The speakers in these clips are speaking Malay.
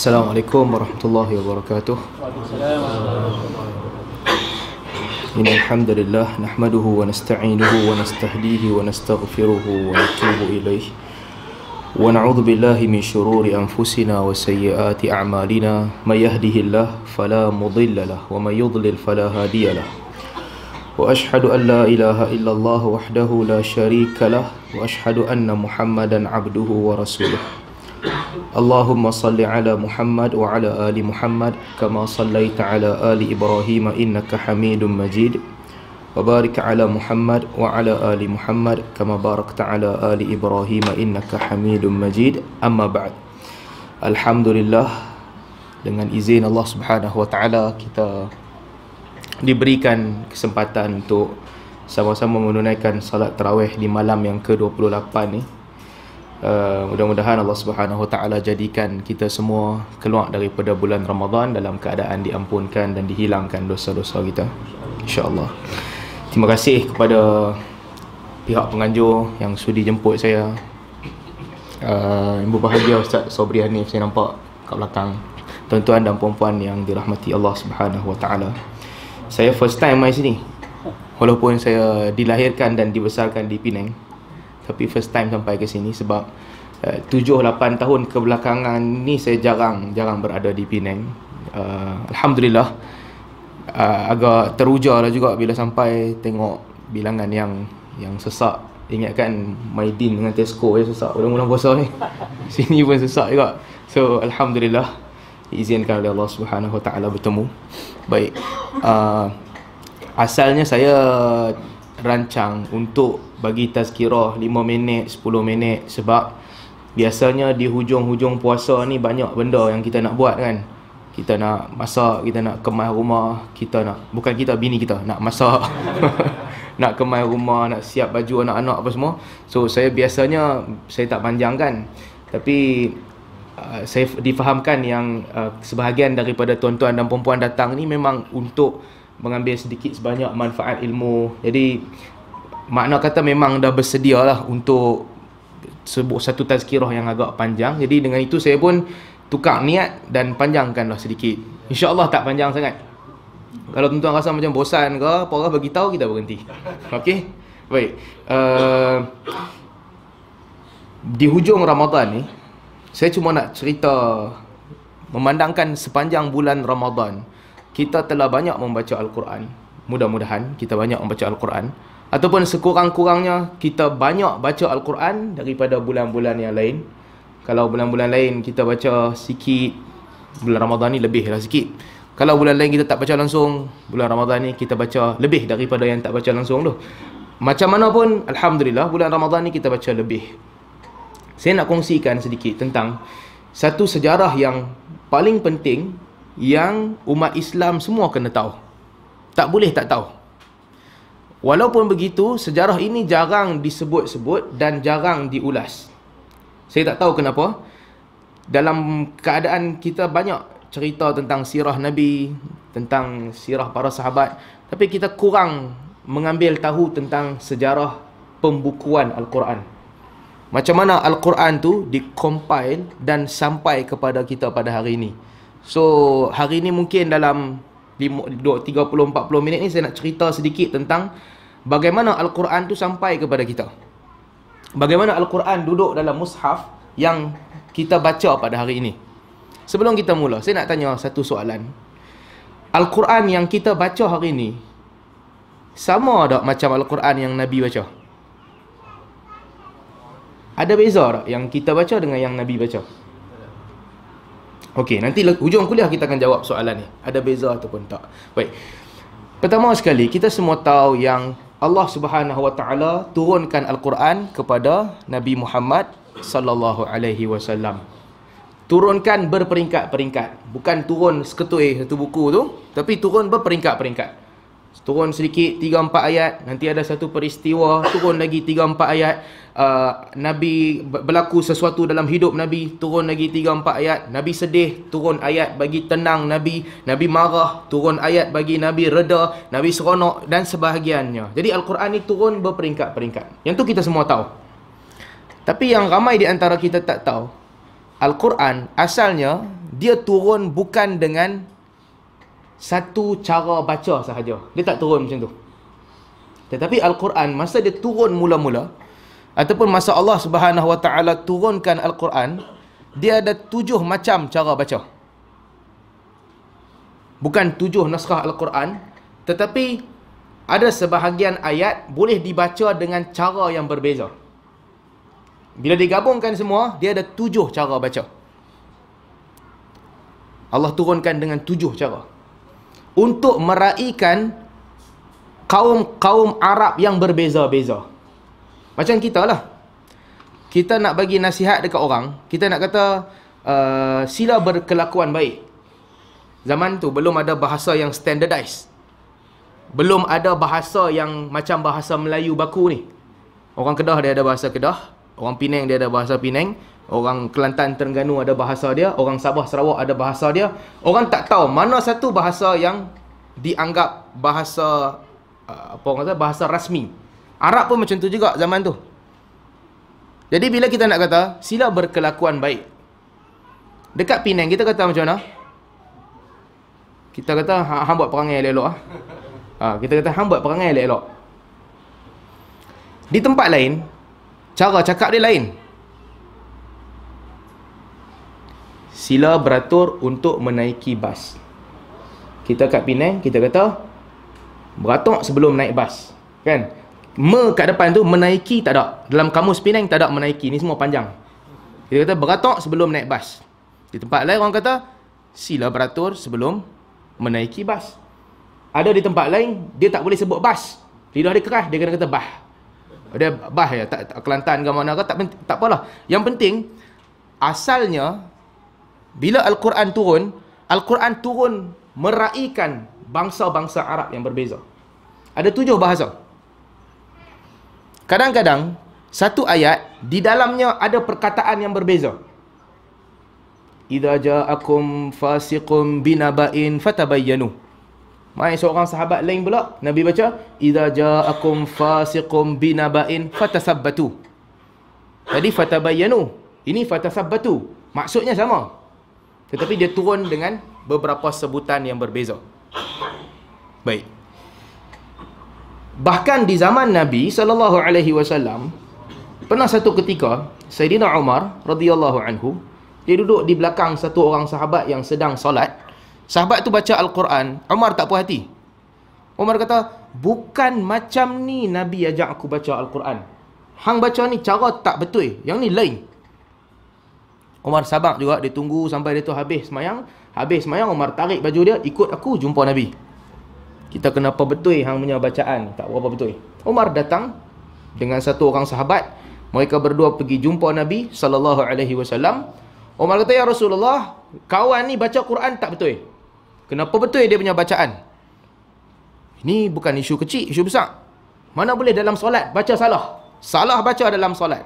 السلام عليكم ورحمة الله وبركاته إن الحمد لله نحمده ونستعينه ونستهديه ونستغفره ونتوب إليه ونعوذ بالله من شرور أنفسنا وسيئات أعمالنا من يهده الله فلا مضل له ومن يضلل فلا هادي له وأشهد أن لا إله إلا الله وحده لا شريك له وأشهد أن محمدا عبده ورسوله اللهم صل على محمد وعلى آل محمد كما صليت على آل إبراهيم إنك حميد مجيد وبارك على محمد وعلى آل محمد كما باركت على آل إبراهيم إنك حميد مجيد أما بعد الحمد لله dengan izin Allah Subhanahu wa taala kita diberikan kesempatan untuk sama-sama menunaikan salat tarawih di malam yang ke-28 ni Uh, mudah-mudahan Allah Subhanahu Wa Taala jadikan kita semua keluar daripada bulan Ramadan dalam keadaan diampunkan dan dihilangkan dosa-dosa kita. Insya-Allah. Terima kasih kepada pihak penganjur yang sudi jemput saya. Uh, eh, Ibu bahagia Ustaz Sobri saya nampak kat belakang. Tuan-tuan dan puan-puan yang dirahmati Allah Subhanahu Wa Taala. Saya first time mai sini. Walaupun saya dilahirkan dan dibesarkan di Penang tapi first time sampai ke sini sebab uh, 7 8 tahun kebelakangan ni saya jarang jarang berada di Penang. Uh, alhamdulillah uh, agak teruja lah juga bila sampai tengok bilangan yang yang sesak. Ingatkan Maidin dengan Tesco yang sesak bulan-bulan puasa ni. Sini pun sesak juga. So alhamdulillah izinkan oleh Allah Subhanahu Wa Taala bertemu. Baik. Uh, asalnya saya rancang untuk bagi tazkirah 5 minit, 10 minit sebab biasanya di hujung-hujung puasa ni banyak benda yang kita nak buat kan. Kita nak masak, kita nak kemas rumah, kita nak bukan kita bini kita nak masak. nak kemas rumah, nak siap baju anak-anak apa semua. So saya biasanya saya tak panjangkan. Tapi uh, saya difahamkan yang uh, sebahagian daripada tuan-tuan dan puan-puan datang ni memang untuk mengambil sedikit sebanyak manfaat ilmu. Jadi makna kata memang dah bersedia lah untuk sebut satu tazkirah yang agak panjang. Jadi dengan itu saya pun tukar niat dan panjangkanlah sedikit. InsyaAllah tak panjang sangat. Kalau tuan-tuan rasa macam bosan ke, apa orang bagi tahu kita berhenti. Okey. Baik. Uh, di hujung Ramadan ni, saya cuma nak cerita memandangkan sepanjang bulan Ramadan, kita telah banyak membaca Al-Quran. Mudah-mudahan kita banyak membaca Al-Quran ataupun sekurang-kurangnya kita banyak baca al-Quran daripada bulan-bulan yang lain. Kalau bulan-bulan lain kita baca sikit, bulan Ramadhan ni lebihlah sikit. Kalau bulan lain kita tak baca langsung, bulan Ramadhan ni kita baca lebih daripada yang tak baca langsung tu. Macam mana pun alhamdulillah bulan Ramadhan ni kita baca lebih. Saya nak kongsikan sedikit tentang satu sejarah yang paling penting yang umat Islam semua kena tahu. Tak boleh tak tahu. Walaupun begitu, sejarah ini jarang disebut-sebut dan jarang diulas. Saya tak tahu kenapa. Dalam keadaan kita banyak cerita tentang sirah Nabi, tentang sirah para sahabat, tapi kita kurang mengambil tahu tentang sejarah pembukuan Al-Quran. Macam mana Al-Quran tu dikompil dan sampai kepada kita pada hari ini. So, hari ini mungkin dalam 30-40 minit ni saya nak cerita sedikit tentang bagaimana Al-Quran tu sampai kepada kita. Bagaimana Al-Quran duduk dalam mushaf yang kita baca pada hari ini. Sebelum kita mula, saya nak tanya satu soalan. Al-Quran yang kita baca hari ini, sama tak macam Al-Quran yang Nabi baca? Ada beza tak yang kita baca dengan yang Nabi baca? Okey, nanti hujung kuliah kita akan jawab soalan ni. Ada beza ataupun tak? Baik. Pertama sekali, kita semua tahu yang Allah Subhanahu Wa Taala turunkan Al-Quran kepada Nabi Muhammad sallallahu alaihi wasallam. Turunkan berperingkat-peringkat, bukan turun seketul satu buku tu, tapi turun berperingkat-peringkat. Turun sedikit tiga empat ayat Nanti ada satu peristiwa Turun lagi tiga empat ayat uh, Nabi berlaku sesuatu dalam hidup Nabi Turun lagi tiga empat ayat Nabi sedih Turun ayat bagi tenang Nabi Nabi marah Turun ayat bagi Nabi reda Nabi seronok Dan sebahagiannya Jadi Al-Quran ni turun berperingkat-peringkat Yang tu kita semua tahu Tapi yang ramai di antara kita tak tahu Al-Quran asalnya Dia turun bukan dengan satu cara baca sahaja. Dia tak turun macam tu. Tetapi Al-Quran masa dia turun mula-mula ataupun masa Allah Subhanahu turunkan Al-Quran, dia ada tujuh macam cara baca. Bukan tujuh naskah Al-Quran, tetapi ada sebahagian ayat boleh dibaca dengan cara yang berbeza. Bila digabungkan semua, dia ada tujuh cara baca. Allah turunkan dengan tujuh cara untuk meraihkan kaum-kaum Arab yang berbeza-beza. Macam kita lah. Kita nak bagi nasihat dekat orang, kita nak kata uh, sila berkelakuan baik. Zaman tu belum ada bahasa yang standardized. Belum ada bahasa yang macam bahasa Melayu baku ni. Orang Kedah dia ada bahasa Kedah, orang Penang dia ada bahasa Penang, Orang Kelantan Terengganu ada bahasa dia, orang Sabah Sarawak ada bahasa dia. Orang tak tahu mana satu bahasa yang dianggap bahasa uh, apa orang kata bahasa rasmi. Arab pun macam tu juga zaman tu. Jadi bila kita nak kata sila berkelakuan baik. Dekat Penang kita kata macam mana? Kita kata ha, hang buat perangai elok-elok ah. Ha, kita kata hang buat perangai elok-elok. Di tempat lain cara cakap dia lain. sila beratur untuk menaiki bas. Kita kat Penang, kita kata beratur sebelum naik bas. Kan? Me kat depan tu menaiki tak ada. Dalam kamus Penang tak ada menaiki. Ni semua panjang. Kita kata beratur sebelum naik bas. Di tempat lain orang kata sila beratur sebelum menaiki bas. Ada di tempat lain dia tak boleh sebut bas. Lidah dia keras, dia kena kata bah. Dia bah ya, tak, tak Kelantan ke mana ke tak tak apalah. Yang penting asalnya bila Al-Quran turun, Al-Quran turun meraihkan bangsa-bangsa Arab yang berbeza. Ada tujuh bahasa. Kadang-kadang, satu ayat di dalamnya ada perkataan yang berbeza. Idza ja'akum fasiqun binaba'in fatabayyanu. Mai seorang sahabat lain pula, Nabi baca, idza ja'akum fasiqun binaba'in fatasabbatu. Jadi fatabayyanu, ini fatasabbatu. Maksudnya sama. Tetapi dia turun dengan beberapa sebutan yang berbeza. Baik. Bahkan di zaman Nabi sallallahu alaihi wasallam pernah satu ketika Sayyidina Umar radhiyallahu anhu dia duduk di belakang satu orang sahabat yang sedang solat. Sahabat tu baca al-Quran, Umar tak puas hati. Umar kata, "Bukan macam ni Nabi ajak aku baca al-Quran. Hang baca ni cara tak betul. Yang ni lain." Umar sabar juga dia tunggu sampai dia tu habis semayang habis semayang Umar tarik baju dia ikut aku jumpa Nabi kita kenapa betul hang punya bacaan tak berapa betul Umar datang dengan satu orang sahabat mereka berdua pergi jumpa Nabi sallallahu alaihi wasallam Umar kata ya Rasulullah kawan ni baca Quran tak betul kenapa betul dia punya bacaan ini bukan isu kecil isu besar mana boleh dalam solat baca salah salah baca dalam solat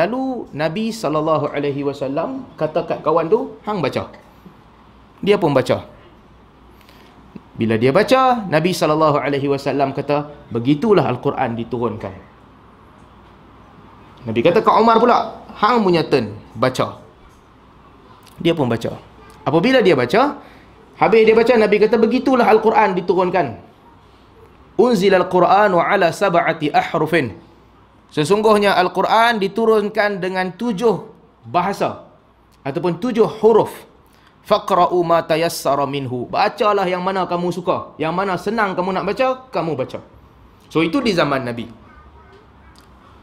Lalu Nabi sallallahu alaihi wasallam kata kat kawan tu, "Hang baca." Dia pun baca. Bila dia baca, Nabi sallallahu alaihi wasallam kata, "Begitulah al-Quran diturunkan." Nabi kata kat Umar pula, "Hang punya turn, baca." Dia pun baca. Apabila dia baca, habis dia baca Nabi kata, "Begitulah al-Quran diturunkan." Unzilal Quranu ala sab'ati ahrufin. Sesungguhnya Al-Quran diturunkan dengan tujuh bahasa ataupun tujuh huruf. Faqra'u ma tayassara minhu. Bacalah yang mana kamu suka, yang mana senang kamu nak baca, kamu baca. So itu di zaman Nabi.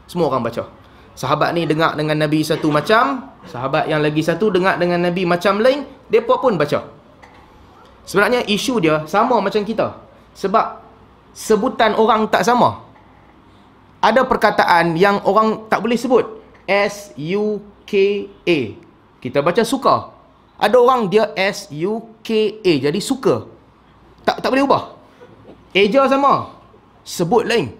Semua orang baca. Sahabat ni dengar dengan Nabi satu macam, sahabat yang lagi satu dengar dengan Nabi macam lain, depa pun baca. Sebenarnya isu dia sama macam kita. Sebab sebutan orang tak sama ada perkataan yang orang tak boleh sebut. S-U-K-A. Kita baca suka. Ada orang dia S-U-K-A. Jadi suka. Tak tak boleh ubah. Eja sama. Sebut lain.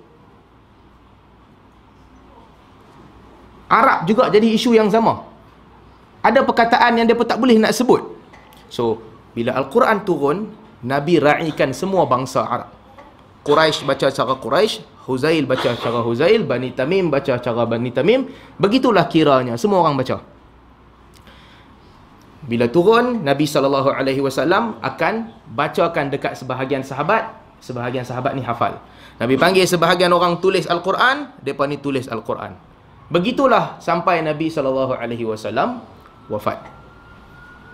Arab juga jadi isu yang sama. Ada perkataan yang dia pun tak boleh nak sebut. So, bila Al-Quran turun, Nabi raikan semua bangsa Arab. Quraisy baca secara Quraisy, Huzail baca cara Huzail, Bani Tamim baca cara Bani Tamim. Begitulah kiranya semua orang baca. Bila turun Nabi sallallahu alaihi wasallam akan bacakan dekat sebahagian sahabat, sebahagian sahabat ni hafal. Nabi panggil sebahagian orang tulis al-Quran, depa ni tulis al-Quran. Begitulah sampai Nabi sallallahu alaihi wasallam wafat.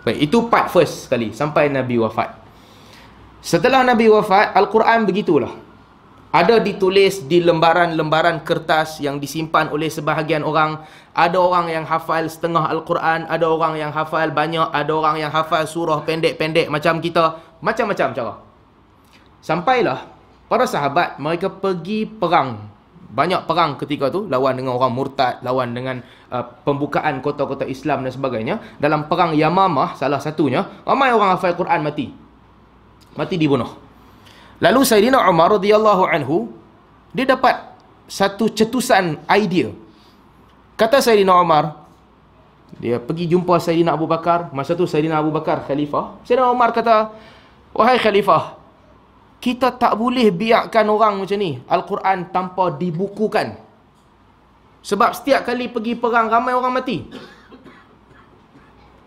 Baik, itu part first sekali sampai Nabi wafat. Setelah Nabi wafat, al-Quran begitulah ada ditulis di lembaran-lembaran kertas yang disimpan oleh sebahagian orang ada orang yang hafal setengah al-Quran ada orang yang hafal banyak ada orang yang hafal surah pendek-pendek macam kita macam-macam cara sampailah para sahabat mereka pergi perang banyak perang ketika tu lawan dengan orang murtad lawan dengan uh, pembukaan kota-kota Islam dan sebagainya dalam perang Yamamah salah satunya ramai orang hafal Quran mati mati dibunuh Lalu Sayyidina Umar radhiyallahu anhu dia dapat satu cetusan idea. Kata Sayyidina Umar dia pergi jumpa Sayyidina Abu Bakar. Masa tu Sayyidina Abu Bakar khalifah. Sayyidina Umar kata, "Wahai khalifah, kita tak boleh biarkan orang macam ni Al-Quran tanpa dibukukan. Sebab setiap kali pergi perang ramai orang mati.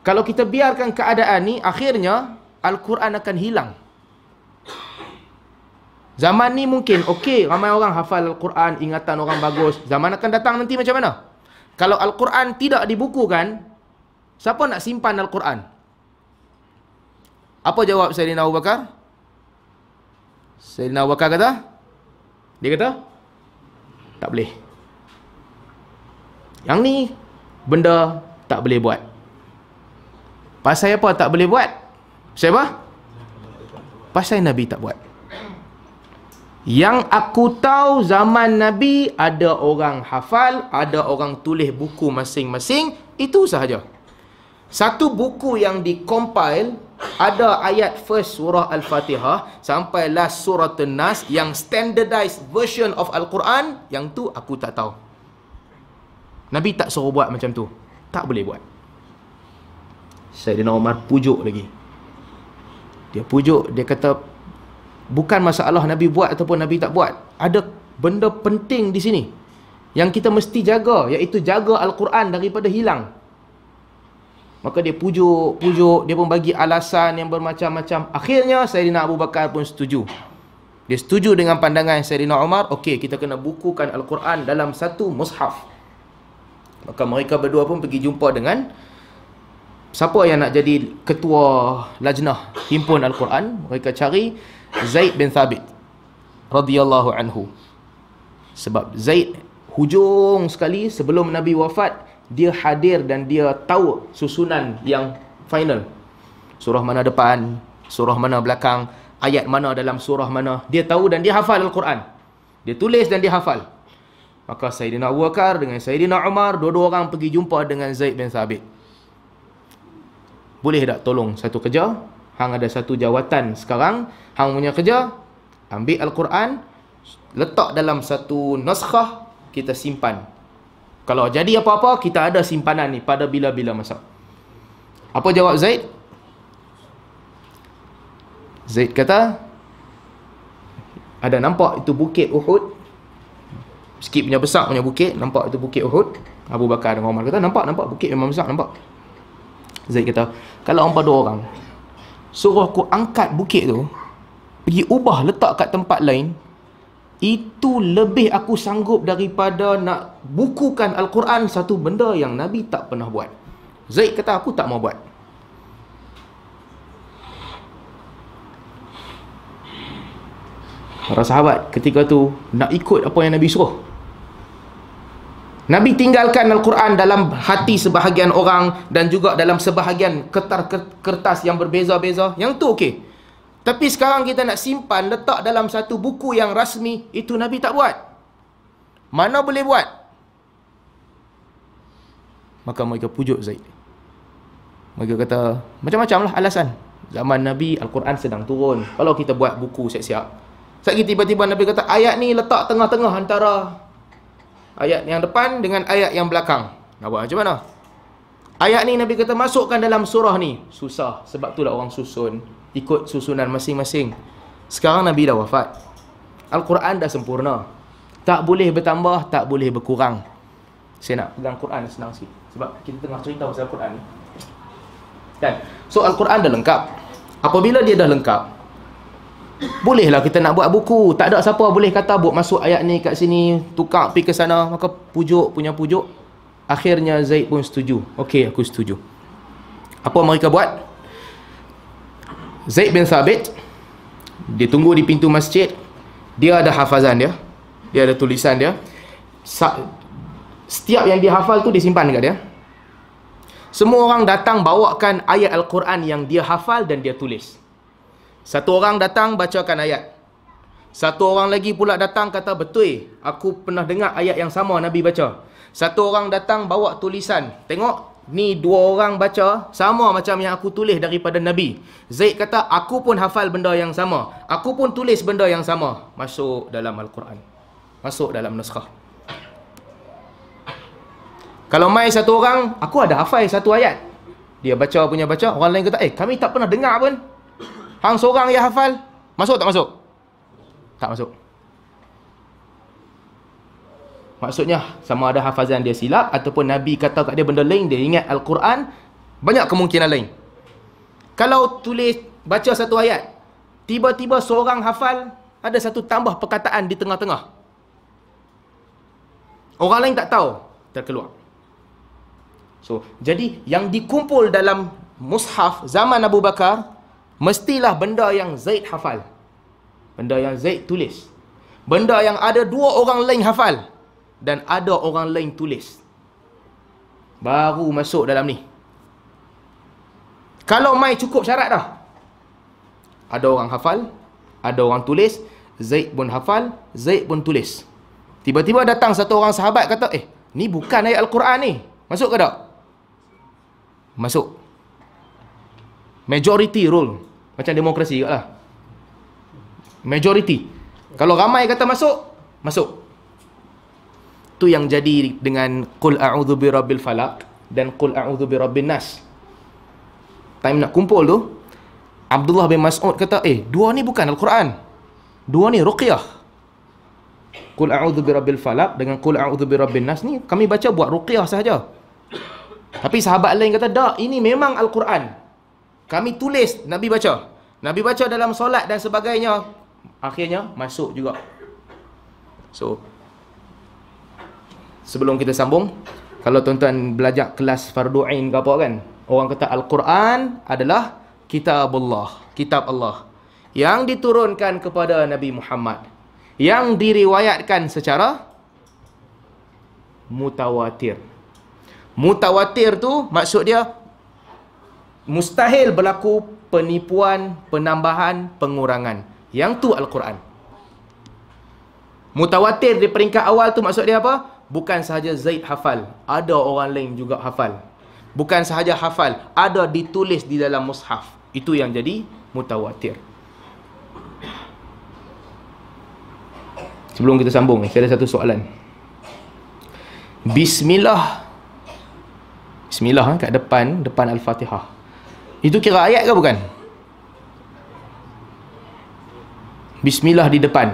Kalau kita biarkan keadaan ni akhirnya Al-Quran akan hilang." Zaman ni mungkin okey ramai orang hafal Al-Quran, ingatan orang bagus. Zaman akan datang nanti macam mana? Kalau Al-Quran tidak dibukukan, siapa nak simpan Al-Quran? Apa jawab Sayyidina Abu Bakar? Sayyidina Abu Bakar kata? Dia kata? Tak boleh. Yang ni, benda tak boleh buat. Pasal apa tak boleh buat? Pasal apa? Pasal Nabi tak buat. Yang aku tahu zaman Nabi ada orang hafal, ada orang tulis buku masing-masing, itu sahaja. Satu buku yang dikompil ada ayat first surah Al-Fatihah sampai last surah An-Nas yang standardized version of Al-Quran yang tu aku tak tahu. Nabi tak suruh buat macam tu. Tak boleh buat. Sayyidina Umar pujuk lagi. Dia pujuk, dia kata bukan masalah Nabi buat ataupun Nabi tak buat. Ada benda penting di sini yang kita mesti jaga iaitu jaga Al-Quran daripada hilang. Maka dia pujuk, pujuk, dia pun bagi alasan yang bermacam-macam. Akhirnya Sayyidina Abu Bakar pun setuju. Dia setuju dengan pandangan Sayyidina Umar, okey kita kena bukukan Al-Quran dalam satu mushaf. Maka mereka berdua pun pergi jumpa dengan siapa yang nak jadi ketua lajnah himpun Al-Quran. Mereka cari Zaid bin Thabit radhiyallahu anhu. Sebab Zaid hujung sekali sebelum Nabi wafat, dia hadir dan dia tahu susunan yang final. Surah mana depan, surah mana belakang, ayat mana dalam surah mana, dia tahu dan dia hafal Al-Quran. Dia tulis dan dia hafal. Maka Sayyidina Abu Bakar dengan Sayyidina Umar, dua-dua orang pergi jumpa dengan Zaid bin Thabit. Boleh tak tolong satu kerja? hang ada satu jawatan sekarang hang punya kerja ambil al-Quran letak dalam satu naskah kita simpan kalau jadi apa-apa kita ada simpanan ni pada bila-bila masa apa jawab Zaid Zaid kata ada nampak itu bukit Uhud sikit punya besar punya bukit nampak itu bukit Uhud Abu Bakar dan Umar kata nampak nampak bukit memang besar nampak Zaid kata kalau hangpa dua orang suruh aku angkat bukit tu pergi ubah letak kat tempat lain itu lebih aku sanggup daripada nak bukukan Al-Quran satu benda yang Nabi tak pernah buat. Zaid kata aku tak mau buat. Para sahabat ketika tu nak ikut apa yang Nabi suruh. Nabi tinggalkan Al-Quran dalam hati sebahagian orang dan juga dalam sebahagian kertas kertas yang berbeza-beza. Yang tu okey. Tapi sekarang kita nak simpan, letak dalam satu buku yang rasmi, itu Nabi tak buat. Mana boleh buat? Maka mereka pujuk Zaid. Mereka kata, macam-macam lah alasan. Zaman Nabi, Al-Quran sedang turun. Kalau kita buat buku siap-siap. Sekejap tiba-tiba Nabi kata, ayat ni letak tengah-tengah antara Ayat yang depan dengan ayat yang belakang. Nak buat macam mana? Ayat ni Nabi kata masukkan dalam surah ni. Susah. Sebab tu lah orang susun. Ikut susunan masing-masing. Sekarang Nabi dah wafat. Al-Quran dah sempurna. Tak boleh bertambah, tak boleh berkurang. Saya nak pegang Quran senang sikit. Sebab kita tengah cerita pasal Quran ni. Kan? So Al-Quran dah lengkap. Apabila dia dah lengkap, Bolehlah kita nak buat buku. Tak ada siapa boleh kata buat masuk ayat ni kat sini, tukar pergi ke sana. Maka pujuk, punya pujuk. Akhirnya Zaid pun setuju. Okey, aku setuju. Apa mereka buat? Zaid bin Thabit, dia tunggu di pintu masjid. Dia ada hafazan dia. Dia ada tulisan dia. Sa- setiap yang dihafal tu disimpan dekat dia. Semua orang datang bawakan ayat Al-Quran yang dia hafal dan dia tulis. Satu orang datang bacakan ayat. Satu orang lagi pula datang kata betul. Aku pernah dengar ayat yang sama Nabi baca. Satu orang datang bawa tulisan. Tengok ni dua orang baca sama macam yang aku tulis daripada Nabi. Zaid kata aku pun hafal benda yang sama. Aku pun tulis benda yang sama. Masuk dalam Al-Quran. Masuk dalam naskah. Kalau mai satu orang, aku ada hafal satu ayat. Dia baca punya baca, orang lain kata, eh kami tak pernah dengar pun. Hang seorang yang hafal Masuk tak masuk? Tak masuk Maksudnya sama ada hafazan dia silap Ataupun Nabi kata kat dia benda lain Dia ingat Al-Quran Banyak kemungkinan lain Kalau tulis baca satu ayat Tiba-tiba seorang hafal Ada satu tambah perkataan di tengah-tengah Orang lain tak tahu Terkeluar So, jadi yang dikumpul dalam mushaf zaman Abu Bakar Mestilah benda yang Zaid hafal. Benda yang Zaid tulis. Benda yang ada dua orang lain hafal. Dan ada orang lain tulis. Baru masuk dalam ni. Kalau mai cukup syarat dah. Ada orang hafal. Ada orang tulis. Zaid pun hafal. Zaid pun tulis. Tiba-tiba datang satu orang sahabat kata, eh, ni bukan ayat Al-Quran ni. Masuk ke tak? Masuk. Masuk. Majority rule Macam demokrasi juga lah Majority Kalau ramai kata masuk Masuk Tu yang jadi dengan Qul a'udhu bi rabbil falak Dan Qul a'udhu bi rabbil nas Time nak kumpul tu Abdullah bin Mas'ud kata Eh dua ni bukan Al-Quran Dua ni ruqyah Qul a'udhu bi rabbil falak Dengan Qul a'udhu bi rabbil nas ni Kami baca buat ruqyah sahaja Tapi sahabat lain kata Tak ini memang Al-Quran kami tulis Nabi baca. Nabi baca dalam solat dan sebagainya. Akhirnya masuk juga. So sebelum kita sambung, kalau tuan-tuan belajar kelas farduin ain ke apa kan, orang kata al-Quran adalah kitab Allah, kitab Allah yang diturunkan kepada Nabi Muhammad yang diriwayatkan secara mutawatir. Mutawatir tu maksud dia mustahil berlaku penipuan, penambahan, pengurangan. Yang tu Al-Quran. Mutawatir di peringkat awal tu maksud dia apa? Bukan sahaja Zaid hafal. Ada orang lain juga hafal. Bukan sahaja hafal. Ada ditulis di dalam mushaf. Itu yang jadi mutawatir. Sebelum kita sambung, saya ada satu soalan. Bismillah. Bismillah eh, kat depan, depan Al-Fatihah. Itu kira ayat ke bukan? Bismillah di depan.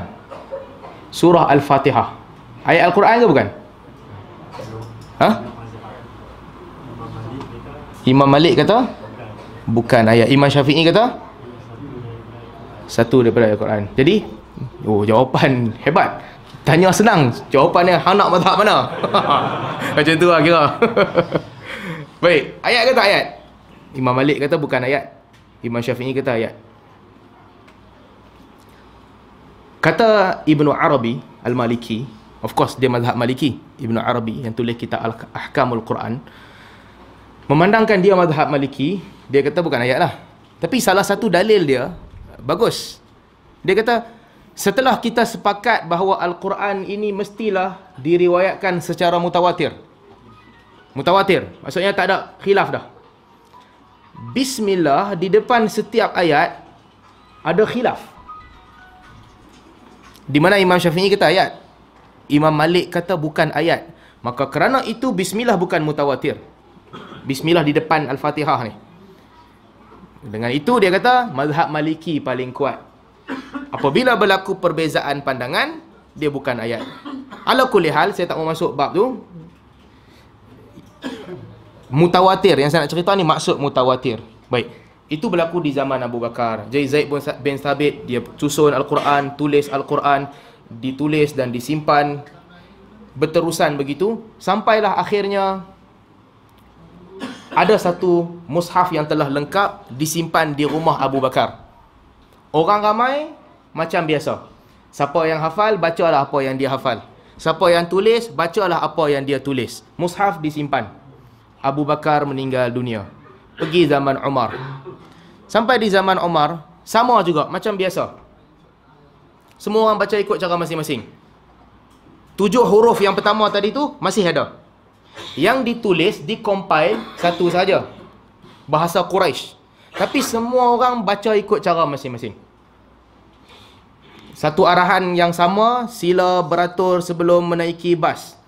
Surah Al-Fatihah. Ayat Al-Quran ke bukan? Ha? Imam Malik kata? Bukan ayat. Imam Syafi'i kata? Satu daripada Al-Quran. Jadi? Oh, jawapan hebat. Tanya senang. Jawapannya, hang nak matahak mana? Macam tu lah kira. Baik, ayat ke tak ayat? Imam Malik kata bukan ayat. Imam Syafi'i kata ayat. Kata Ibnu Arabi Al-Maliki, of course dia mazhab Maliki, Ibnu Arabi yang tulis kita Al-Ahkamul Quran. Memandangkan dia mazhab Maliki, dia kata bukan ayat lah. Tapi salah satu dalil dia, bagus. Dia kata, setelah kita sepakat bahawa Al-Quran ini mestilah diriwayatkan secara mutawatir. Mutawatir. Maksudnya tak ada khilaf dah bismillah di depan setiap ayat ada khilaf. Di mana Imam Syafi'i kata ayat? Imam Malik kata bukan ayat. Maka kerana itu bismillah bukan mutawatir. Bismillah di depan Al-Fatihah ni. Dengan itu dia kata mazhab Maliki paling kuat. Apabila berlaku perbezaan pandangan, dia bukan ayat. Ala kulli hal saya tak mau masuk bab tu, mutawatir yang saya nak cerita ni maksud mutawatir. Baik. Itu berlaku di zaman Abu Bakar. Jadi Zaid bin Sabit dia susun al-Quran, tulis al-Quran, ditulis dan disimpan berterusan begitu sampailah akhirnya ada satu mushaf yang telah lengkap disimpan di rumah Abu Bakar. Orang ramai macam biasa. Siapa yang hafal bacalah apa yang dia hafal. Siapa yang tulis bacalah apa yang dia tulis. Mushaf disimpan Abu Bakar meninggal dunia. Pergi zaman Umar. Sampai di zaman Umar, sama juga macam biasa. Semua orang baca ikut cara masing-masing. Tujuh huruf yang pertama tadi tu masih ada. Yang ditulis, dikompil satu saja. Bahasa Quraisy. Tapi semua orang baca ikut cara masing-masing. Satu arahan yang sama, sila beratur sebelum menaiki bas.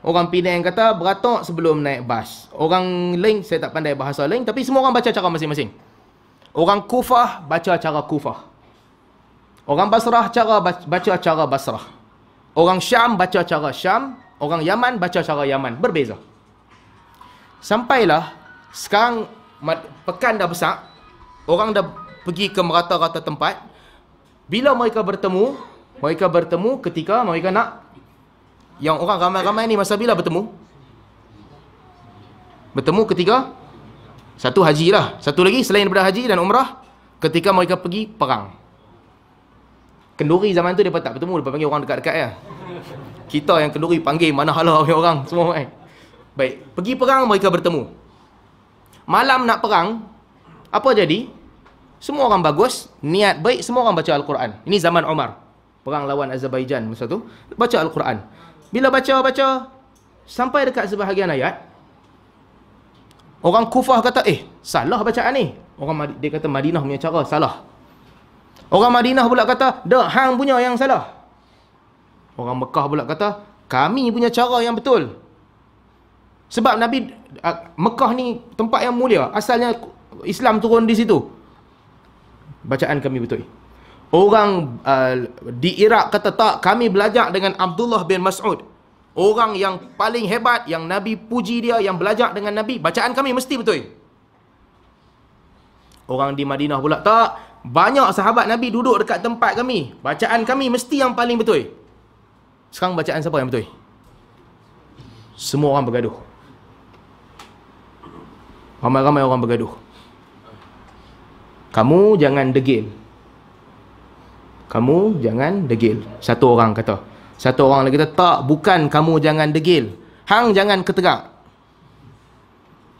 Orang Penang kata beratok sebelum naik bas. Orang Leng, saya tak pandai bahasa Leng. Tapi semua orang baca cara masing-masing. Orang Kufah baca cara Kufah. Orang Basrah cara baca cara Basrah. Orang Syam baca cara Syam. Orang Yaman baca cara Yaman. Berbeza. Sampailah sekarang pekan dah besar. Orang dah pergi ke merata-rata tempat. Bila mereka bertemu, mereka bertemu ketika mereka nak yang orang ramai-ramai ni masa bila bertemu? Bertemu ketiga satu haji lah. Satu lagi selain daripada haji dan umrah ketika mereka pergi perang. Kenduri zaman tu dia tak bertemu, dia panggil orang dekat-dekat ya. Kita yang kenduri panggil mana halah orang semua kan. Baik, pergi perang mereka bertemu. Malam nak perang, apa jadi? Semua orang bagus, niat baik, semua orang baca Al-Quran. Ini zaman Umar. Perang lawan Azerbaijan masa tu. Baca Al-Quran. Bila baca-baca sampai dekat sebahagian ayat orang Kufah kata, "Eh, salah bacaan ni." Orang Mad- dia kata Madinah punya cara salah. Orang Madinah pula kata, "Dak hang punya yang salah." Orang Mekah pula kata, "Kami punya cara yang betul." Sebab Nabi Mekah ni tempat yang mulia, asalnya Islam turun di situ. Bacaan kami betul. Orang uh, di Iraq kata tak, kami belajar dengan Abdullah bin Mas'ud. Orang yang paling hebat, yang Nabi puji dia, yang belajar dengan Nabi. Bacaan kami mesti betul. Orang di Madinah pula tak, banyak sahabat Nabi duduk dekat tempat kami. Bacaan kami mesti yang paling betul. Sekarang bacaan siapa yang betul? Semua orang bergaduh. Ramai-ramai orang bergaduh. Kamu jangan degil kamu jangan degil. Satu orang kata. Satu orang lagi kata, tak, bukan kamu jangan degil. Hang jangan ketegak.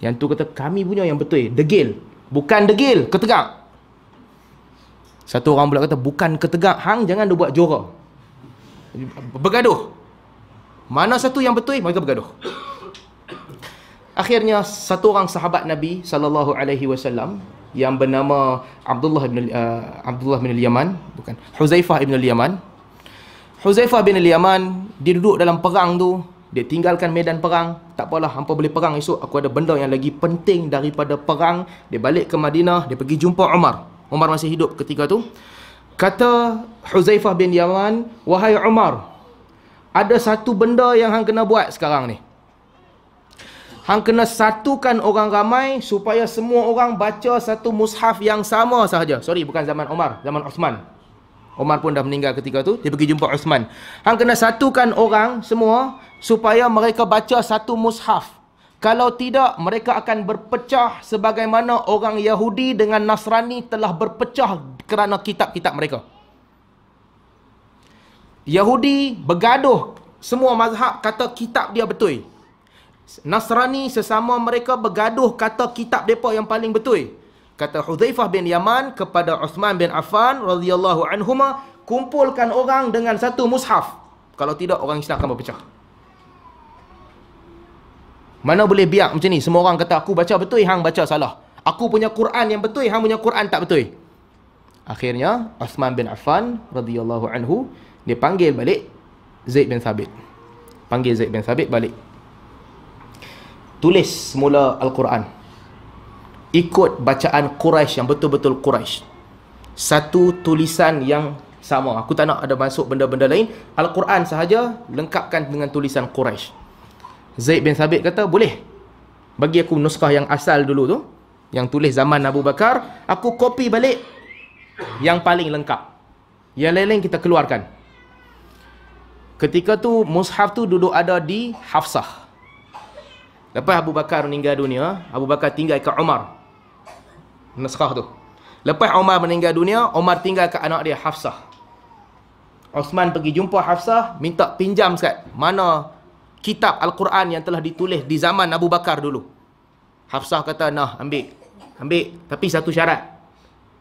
Yang tu kata, kami punya yang betul. Degil. Bukan degil, ketegak. Satu orang pula kata, bukan ketegak. Hang jangan dia buat jorok. Bergaduh. Mana satu yang betul, mereka bergaduh. Akhirnya, satu orang sahabat Nabi SAW yang bernama Abdullah bin uh, Abdullah bin Al-Yaman bukan Huzaifah bin Al-Yaman Huzaifah bin Al-Yaman dia duduk dalam perang tu dia tinggalkan medan perang tak apalah hangpa boleh perang esok aku ada benda yang lagi penting daripada perang dia balik ke Madinah dia pergi jumpa Umar Umar masih hidup ketika tu kata Huzaifah bin Yaman wahai Umar ada satu benda yang hang kena buat sekarang ni Hang kena satukan orang ramai supaya semua orang baca satu mushaf yang sama sahaja. Sorry, bukan zaman Omar, zaman Osman. Omar pun dah meninggal ketika tu. Dia pergi jumpa Osman. Hang kena satukan orang semua supaya mereka baca satu mushaf. Kalau tidak, mereka akan berpecah sebagaimana orang Yahudi dengan Nasrani telah berpecah kerana kitab-kitab mereka. Yahudi bergaduh semua mazhab kata kitab dia betul. Nasrani sesama mereka bergaduh kata kitab mereka yang paling betul. Kata Hudhaifah bin Yaman kepada Uthman bin Affan radhiyallahu anhuma kumpulkan orang dengan satu mushaf. Kalau tidak orang Islam akan berpecah. Mana boleh biar macam ni? Semua orang kata aku baca betul, hang baca salah. Aku punya Quran yang betul, hang punya Quran tak betul. Akhirnya Uthman bin Affan radhiyallahu anhu dipanggil balik Zaid bin Thabit. Panggil Zaid bin Thabit balik tulis semula Al-Quran ikut bacaan Quraisy yang betul-betul Quraisy satu tulisan yang sama aku tak nak ada masuk benda-benda lain Al-Quran sahaja lengkapkan dengan tulisan Quraisy Zaid bin Sabit kata boleh bagi aku nuskah yang asal dulu tu yang tulis zaman Abu Bakar aku copy balik yang paling lengkap yang lain-lain kita keluarkan ketika tu mushaf tu duduk ada di Hafsah Lepas Abu Bakar meninggal dunia, Abu Bakar tinggal ke Umar. Naskah tu. Lepas Umar meninggal dunia, Umar tinggal ke anak dia Hafsah. Osman pergi jumpa Hafsah, minta pinjam sekat. Mana kitab Al-Quran yang telah ditulis di zaman Abu Bakar dulu. Hafsah kata, nah ambil. Ambil. Tapi satu syarat.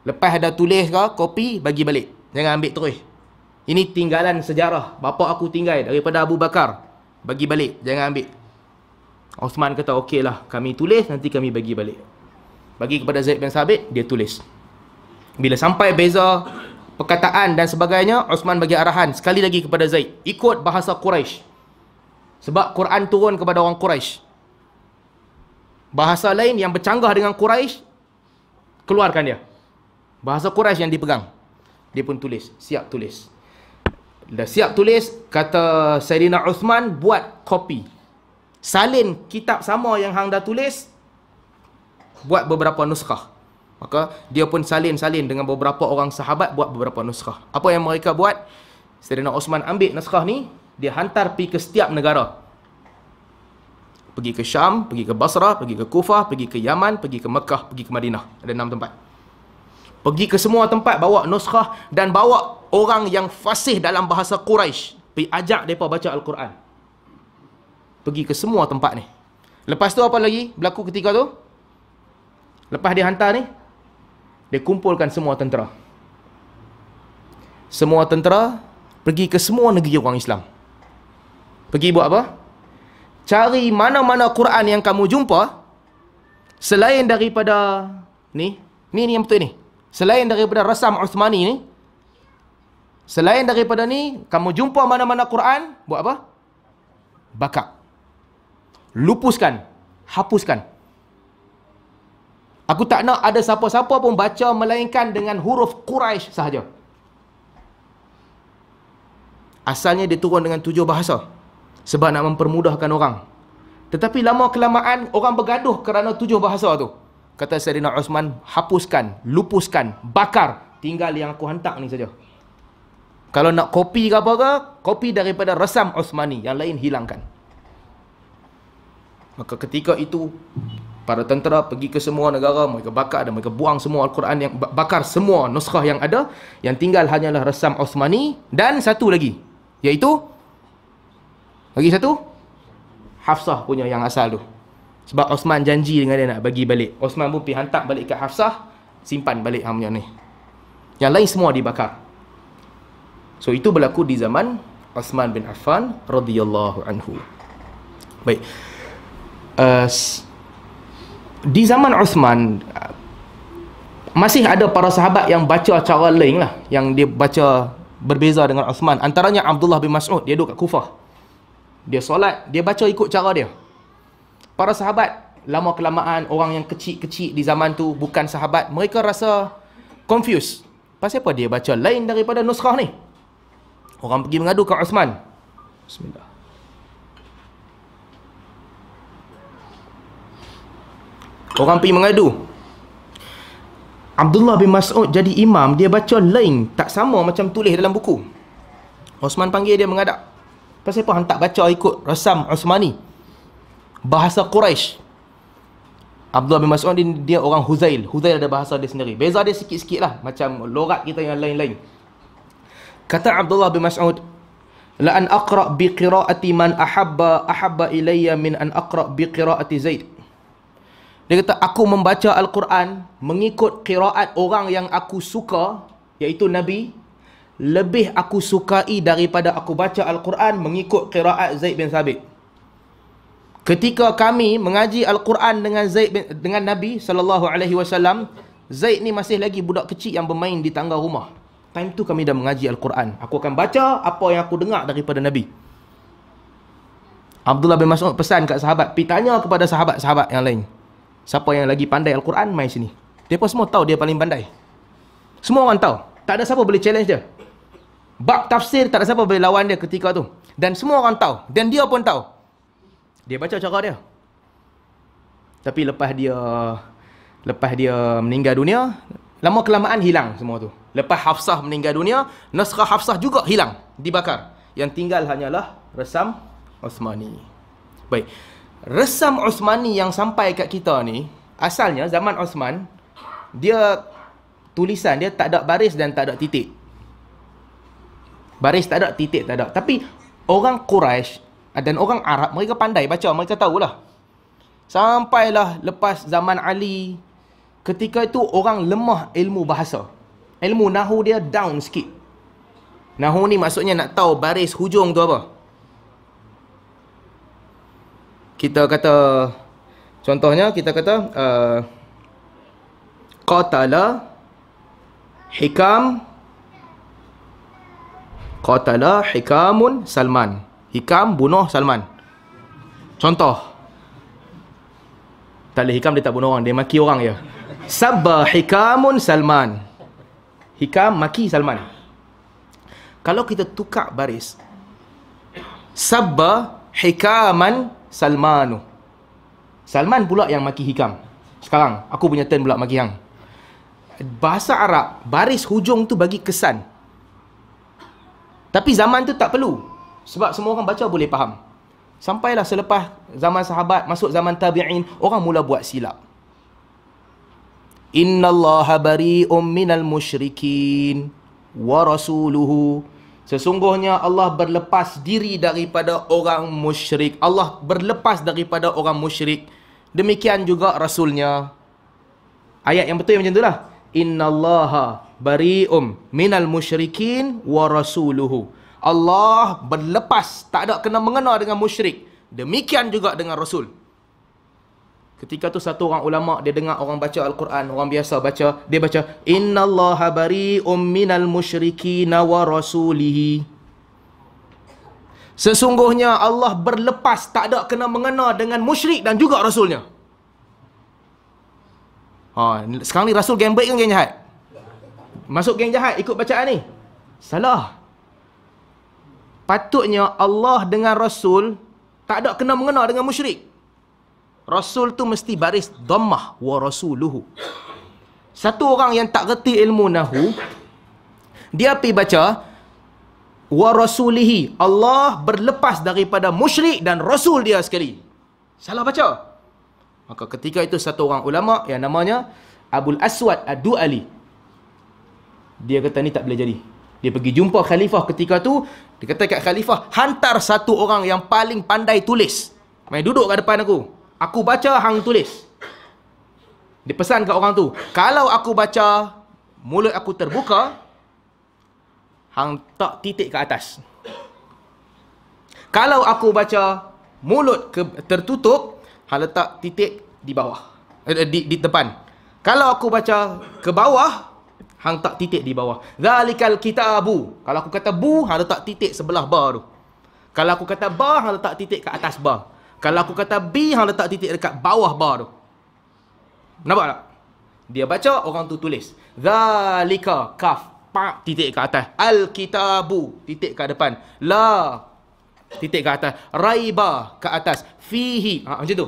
Lepas ada tulis kau, kopi, bagi balik. Jangan ambil terus. Ini tinggalan sejarah. Bapa aku tinggal daripada Abu Bakar. Bagi balik. Jangan ambil. Osman kata okey lah kami tulis nanti kami bagi balik bagi kepada Zaid bin Sabit dia tulis bila sampai beza perkataan dan sebagainya Osman bagi arahan sekali lagi kepada Zaid ikut bahasa Quraisy sebab Quran turun kepada orang Quraisy bahasa lain yang bercanggah dengan Quraisy keluarkan dia bahasa Quraisy yang dipegang dia pun tulis siap tulis dah siap tulis kata Sayyidina Uthman buat kopi salin kitab sama yang hang dah tulis buat beberapa nuskah maka dia pun salin-salin dengan beberapa orang sahabat buat beberapa nuskah apa yang mereka buat Sayyidina Osman ambil nuskah ni dia hantar pi ke setiap negara pergi ke Syam, pergi ke Basrah, pergi ke Kufah, pergi ke Yaman, pergi ke Mekah, pergi ke Madinah. Ada enam tempat. Pergi ke semua tempat, bawa nuskah dan bawa orang yang fasih dalam bahasa Quraisy. pi ajak mereka baca Al-Quran pergi ke semua tempat ni. Lepas tu apa lagi berlaku ketika tu? Lepas dia hantar ni, dia kumpulkan semua tentera. Semua tentera pergi ke semua negeri orang Islam. Pergi buat apa? Cari mana-mana Quran yang kamu jumpa selain daripada ni, ni ni yang betul ni. Selain daripada Rasam Uthmani ni, selain daripada ni, kamu jumpa mana-mana Quran, buat apa? Bakar lupuskan, hapuskan. Aku tak nak ada siapa-siapa pun baca melainkan dengan huruf Quraisy sahaja. Asalnya dia turun dengan tujuh bahasa sebab nak mempermudahkan orang. Tetapi lama kelamaan orang bergaduh kerana tujuh bahasa tu. Kata Serina Osman, hapuskan, lupuskan, bakar, tinggal yang aku hantar ni saja. Kalau nak kopi ke apa ke, kopi daripada resam Osmani yang lain hilangkan. Maka ketika itu para tentera pergi ke semua negara, mereka bakar dan mereka buang semua Al-Quran yang bakar semua naskah yang ada, yang tinggal hanyalah resam Osmani dan satu lagi iaitu lagi satu Hafsah punya yang asal tu. Sebab Osman janji dengan dia nak bagi balik. Osman pun pergi hantar balik ke Hafsah, simpan balik hang punya ni. Yang lain semua dibakar. So itu berlaku di zaman Osman bin Affan radhiyallahu anhu. Baik. Eh, di zaman Uthman masih ada para sahabat yang baca cara lain lah yang dia baca berbeza dengan Uthman antaranya Abdullah bin Mas'ud dia duduk kat Kufah dia solat dia baca ikut cara dia para sahabat lama kelamaan orang yang kecil-kecil di zaman tu bukan sahabat mereka rasa confused pasal apa dia baca lain daripada nuskah ni orang pergi mengadu ke Uthman Bismillah Korang pergi mengadu Abdullah bin Mas'ud jadi imam Dia baca lain Tak sama macam tulis dalam buku Osman panggil dia mengadap Pasal apa? Tak baca ikut Rasam Osmani Bahasa Quraisy. Abdullah bin Mas'ud dia, dia orang Huzail Huzail ada bahasa dia sendiri Beza dia sikit-sikit lah Macam lorat kita yang lain-lain Kata Abdullah bin Mas'ud laan akra aqra bi qiraati man ahabba ahabba ilayya min an akra bi qiraati Zaid dia kata aku membaca Al-Quran mengikut kiraat orang yang aku suka iaitu Nabi lebih aku sukai daripada aku baca Al-Quran mengikut kiraat Zaid bin Sabit. Ketika kami mengaji Al-Quran dengan Zaid bin, dengan Nabi sallallahu alaihi wasallam, Zaid ni masih lagi budak kecil yang bermain di tangga rumah. Time tu kami dah mengaji Al-Quran. Aku akan baca apa yang aku dengar daripada Nabi. Abdullah bin Mas'ud pesan kat sahabat, "Pi tanya kepada sahabat-sahabat yang lain." Siapa yang lagi pandai Al-Quran mai sini. Depa semua tahu dia paling pandai. Semua orang tahu. Tak ada siapa boleh challenge dia. Bak tafsir tak ada siapa boleh lawan dia ketika tu. Dan semua orang tahu dan dia pun tahu. Dia baca cara dia. Tapi lepas dia lepas dia meninggal dunia, lama kelamaan hilang semua tu. Lepas Hafsah meninggal dunia, naskah Hafsah juga hilang, dibakar. Yang tinggal hanyalah resam Osmani. Baik. Resam Osmani yang sampai kat kita ni Asalnya zaman Osman Dia tulisan dia tak ada baris dan tak ada titik Baris tak ada, titik tak ada Tapi orang Quraisy dan orang Arab Mereka pandai baca, mereka tahulah Sampailah lepas zaman Ali Ketika itu orang lemah ilmu bahasa Ilmu Nahu dia down sikit Nahu ni maksudnya nak tahu baris hujung tu apa kita kata contohnya kita kata uh, qatala uh, hikam qatala hikamun salman hikam bunuh salman contoh tak hikam dia tak bunuh orang dia maki orang ya sabba hikamun salman hikam maki salman kalau kita tukar baris sabba hikaman Salmanu. Salman pula yang maki hikam. Sekarang, aku punya turn pula maki hang. Bahasa Arab, baris hujung tu bagi kesan. Tapi zaman tu tak perlu. Sebab semua orang baca boleh faham. Sampailah selepas zaman sahabat, masuk zaman tabi'in, orang mula buat silap. Inna Allah bari'um minal musyrikin wa rasuluhu Sesungguhnya Allah berlepas diri daripada orang musyrik. Allah berlepas daripada orang musyrik. Demikian juga Rasulnya. Ayat yang betul yang macam itulah. Inna allaha bari'um minal musyrikin wa rasuluhu. Allah berlepas. Tak ada kena mengena dengan musyrik. Demikian juga dengan Rasul. Rasul. Ketika tu satu orang ulama dia dengar orang baca Al-Quran, orang biasa baca, dia baca innallaha bari'um minal musyrikin wa rasulihi. Sesungguhnya Allah berlepas tak ada kena mengena dengan musyrik dan juga rasulnya. Ha, sekarang ni rasul geng baik ke geng jahat? Masuk geng jahat ikut bacaan ni. Salah. Patutnya Allah dengan rasul tak ada kena mengena dengan musyrik. Rasul tu mesti baris dhammah wa rasuluhu. Satu orang yang tak reti ilmu nahu, dia pi baca wa rasulihi. Allah berlepas daripada musyrik dan rasul dia sekali. Salah baca. Maka ketika itu satu orang ulama yang namanya Abdul Aswad Adu Ali, Dia kata ni tak boleh jadi. Dia pergi jumpa khalifah ketika tu. Dia kata kat khalifah, hantar satu orang yang paling pandai tulis. Mai duduk kat depan aku. Aku baca hang tulis. Dia pesan kat orang tu. Kalau aku baca mulut aku terbuka hang tak titik ke atas. Kalau aku baca mulut ke, tertutup hang letak titik di bawah. Eh, eh di, di depan. Kalau aku baca ke bawah hang tak titik di bawah. Zalikal kitabu. Kalau aku kata bu hang letak titik sebelah ba tu. Kalau aku kata ba hang letak titik ke atas ba. Kalau aku kata B hang letak titik dekat bawah bar tu. Nampak tak? Dia baca, orang tu tulis. Zalika kaf pa titik ke atas. Alkitabu titik ke depan. La titik ke atas. Raiba ke atas. Fihi ha, macam tu.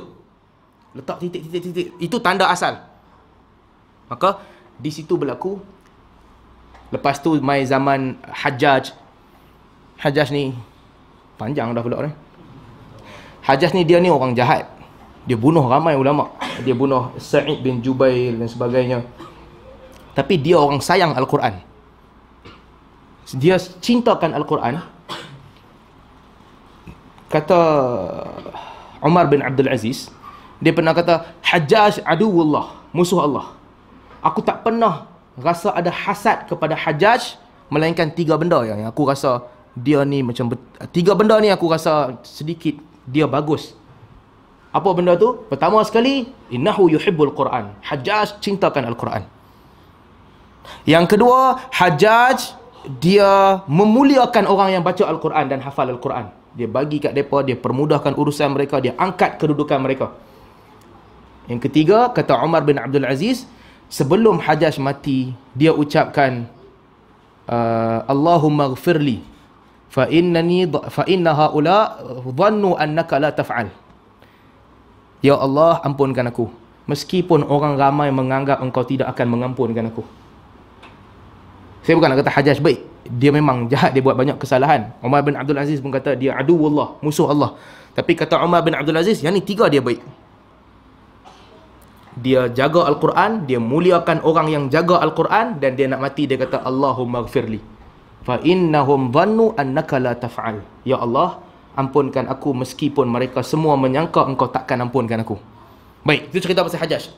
Letak titik titik titik. Itu tanda asal. Maka di situ berlaku Lepas tu mai zaman Hajjaj. Hajjaj ni panjang dah pula ni. Eh? Hajjaj ni dia ni orang jahat. Dia bunuh ramai ulama. Dia bunuh Sa'id bin Jubail dan sebagainya. Tapi dia orang sayang Al-Quran. Dia cintakan Al-Quran. Kata Umar bin Abdul Aziz, dia pernah kata, Hajjaj Allah, musuh Allah. Aku tak pernah rasa ada hasad kepada Hajjaj, melainkan tiga benda yang aku rasa dia ni macam tiga benda ni aku rasa sedikit dia bagus. Apa benda tu? Pertama sekali, innahu yuhibbul Quran. Hajjaj cintakan Al-Quran. Yang kedua, Hajjaj dia memuliakan orang yang baca Al-Quran dan hafal Al-Quran. Dia bagi kat mereka, dia permudahkan urusan mereka, dia angkat kedudukan mereka. Yang ketiga, kata Umar bin Abdul Aziz, sebelum Hajjaj mati, dia ucapkan, uh, Allahumma ghafirli fa innani fa inna haula uh, dhannu annaka la taf'al ya allah ampunkan aku meskipun orang ramai menganggap engkau tidak akan mengampunkan aku saya bukan nak kata hajjaj baik dia memang jahat dia buat banyak kesalahan umar bin abdul aziz pun kata dia aduwullah musuh allah tapi kata umar bin abdul aziz yang ni tiga dia baik dia jaga Al-Quran, dia muliakan orang yang jaga Al-Quran dan dia nak mati, dia kata Allahumma gfirli fa innahum dhannu annaka la taf'al ya allah ampunkan aku meskipun mereka semua menyangka engkau takkan ampunkan aku baik itu cerita pasal hajjaj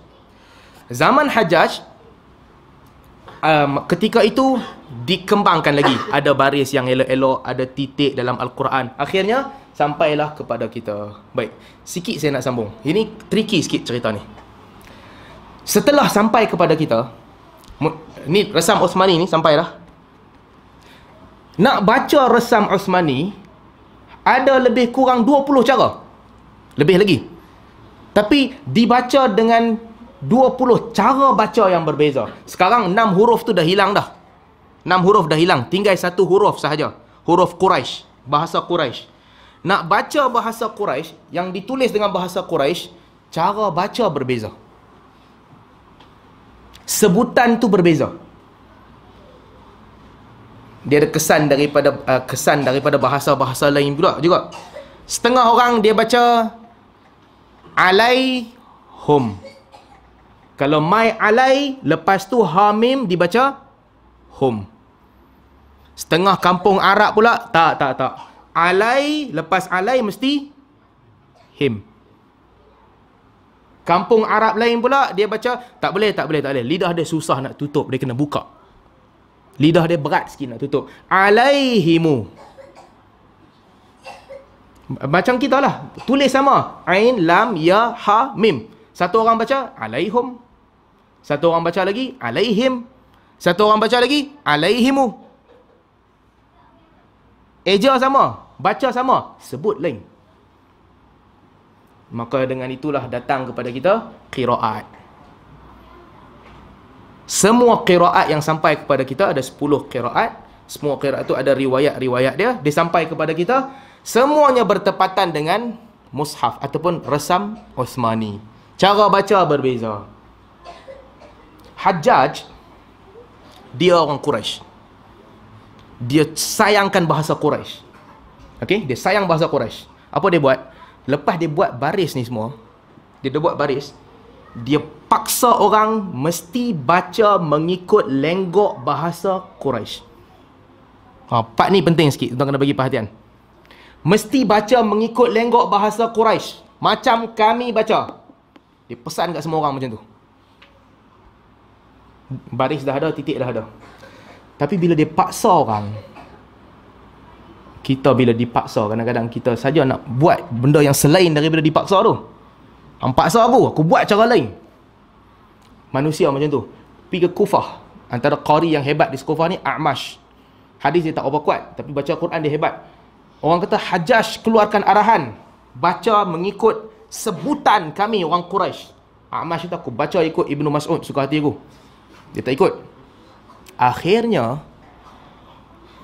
zaman hajjaj um, ketika itu dikembangkan lagi ada baris yang elok-elok ada titik dalam al-Quran akhirnya sampailah kepada kita baik sikit saya nak sambung ini tricky sikit cerita ni setelah sampai kepada kita ni resam Osmani ni sampailah nak baca resam Osmani Ada lebih kurang 20 cara Lebih lagi Tapi dibaca dengan 20 cara baca yang berbeza Sekarang 6 huruf tu dah hilang dah 6 huruf dah hilang Tinggal satu huruf sahaja Huruf Quraisy Bahasa Quraisy Nak baca bahasa Quraisy Yang ditulis dengan bahasa Quraisy Cara baca berbeza Sebutan tu berbeza dia ada kesan daripada uh, kesan daripada bahasa-bahasa lain pula juga. Setengah orang dia baca alai hum. Kalau mai alai lepas tu hamim dibaca hum. Setengah kampung Arab pula tak tak tak. Alai lepas alai mesti him. Kampung Arab lain pula dia baca tak boleh tak boleh tak boleh. Lidah dia susah nak tutup dia kena buka. Lidah dia berat sikit nak tutup. Alaihimu. Macam kita lah. Tulis sama. Ain, lam, ya, ha, mim. Satu orang baca, alaihum. Satu orang baca lagi, alaihim. Satu orang baca lagi, alaihimu. Eja sama. Baca sama. Sebut lain. Maka dengan itulah datang kepada kita, kiraat. Semua qiraat yang sampai kepada kita ada 10 qiraat. Semua qiraat itu ada riwayat-riwayat dia. Dia sampai kepada kita. Semuanya bertepatan dengan mushaf ataupun resam Osmani. Cara baca berbeza. Hajjaj, dia orang Quraisy. Dia sayangkan bahasa Quraisy. Okey, dia sayang bahasa Quraisy. Apa dia buat? Lepas dia buat baris ni semua, dia dah buat baris, dia paksa orang mesti baca mengikut lenggok bahasa Quraisy. Ha, part ni penting sikit, tuan kena bagi perhatian. Mesti baca mengikut lenggok bahasa Quraisy. Macam kami baca. Dia pesan kat semua orang macam tu. Baris dah ada, titik dah ada. Tapi bila dia paksa orang, kita bila dipaksa, kadang-kadang kita saja nak buat benda yang selain daripada dipaksa tu. Empat sah aku, aku buat cara lain. Manusia macam tu. Pergi ke Kufah. Antara qari yang hebat di Kufah ni, A'mash. Hadis dia tak apa kuat, tapi baca Quran dia hebat. Orang kata, Hajjaj keluarkan arahan. Baca mengikut sebutan kami orang Quraisy. A'mash kata, aku baca ikut Ibnu Mas'ud, suka hati aku. Dia tak ikut. Akhirnya,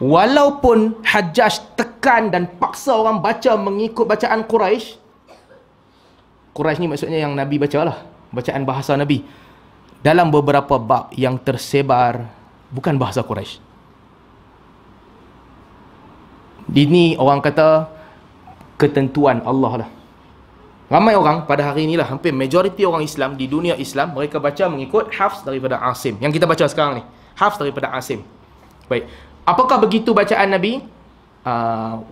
walaupun Hajjaj tekan dan paksa orang baca mengikut bacaan Quraisy, Quraisy ni maksudnya yang Nabi baca lah. Bacaan bahasa Nabi. Dalam beberapa bab yang tersebar bukan bahasa Quraisy. ni orang kata ketentuan Allah lah. Ramai orang pada hari inilah hampir majoriti orang Islam di dunia Islam mereka baca mengikut hafs daripada Asim. Yang kita baca sekarang ni. Hafs daripada Asim. Baik. Apakah begitu bacaan Nabi? Uh,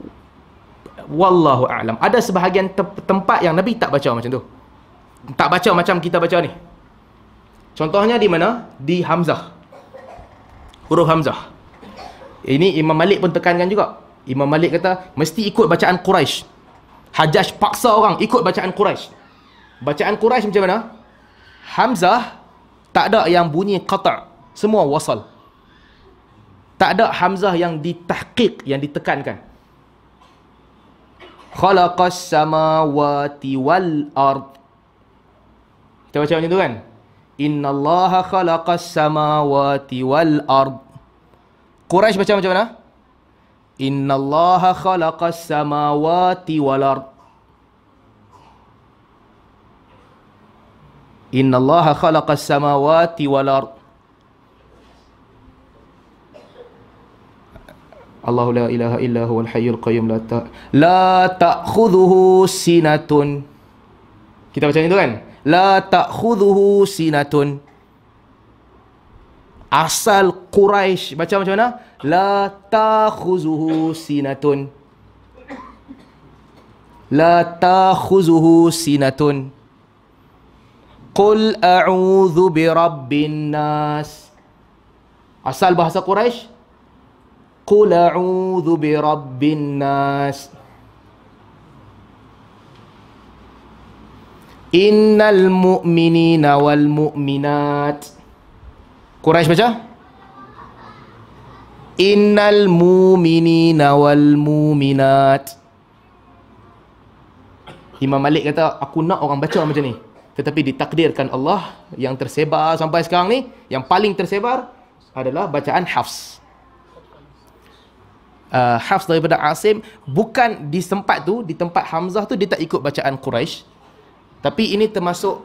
wallahu a'lam. Ada sebahagian te- tempat yang Nabi tak baca macam tu. Tak baca macam kita baca ni. Contohnya di mana? Di hamzah. Huruf hamzah. Ini Imam Malik pun tekankan juga. Imam Malik kata mesti ikut bacaan Quraisy. Hajjaj paksa orang ikut bacaan Quraisy. Bacaan Quraisy macam mana? Hamzah tak ada yang bunyi qata'. Semua wasal. Tak ada hamzah yang ditahqiq, yang ditekankan khalaqas samawati wal ard. Kita baca macam tu kan? Innallaha khalaqas samawati wal ard. Quraisy baca macam mana? Innallaha khalaqas samawati wal ard. Innallaha khalaqas samawati wal ard. Allahu la ilaha illa huwa al-hayyul qayyum la ta la ta'khudhuhu sinatun. Kita baca macam tu kan? La ta'khudhuhu sinatun. Asal Quraisy baca macam mana? La ta'khudhuhu sinatun. La ta'khudhuhu sinatun. Qul a'udzu bi rabbin nas. Asal bahasa Quraisy قل أعوذ برب الناس إن Mu'minat. والمؤمنات قريش بجا إن المؤمنين Mu'minat. Imam Malik kata aku nak orang baca macam ni. Tetapi ditakdirkan Allah yang tersebar sampai sekarang ni, yang paling tersebar adalah bacaan Hafs uh, Hafs daripada Asim bukan di tempat tu di tempat Hamzah tu dia tak ikut bacaan Quraisy tapi ini termasuk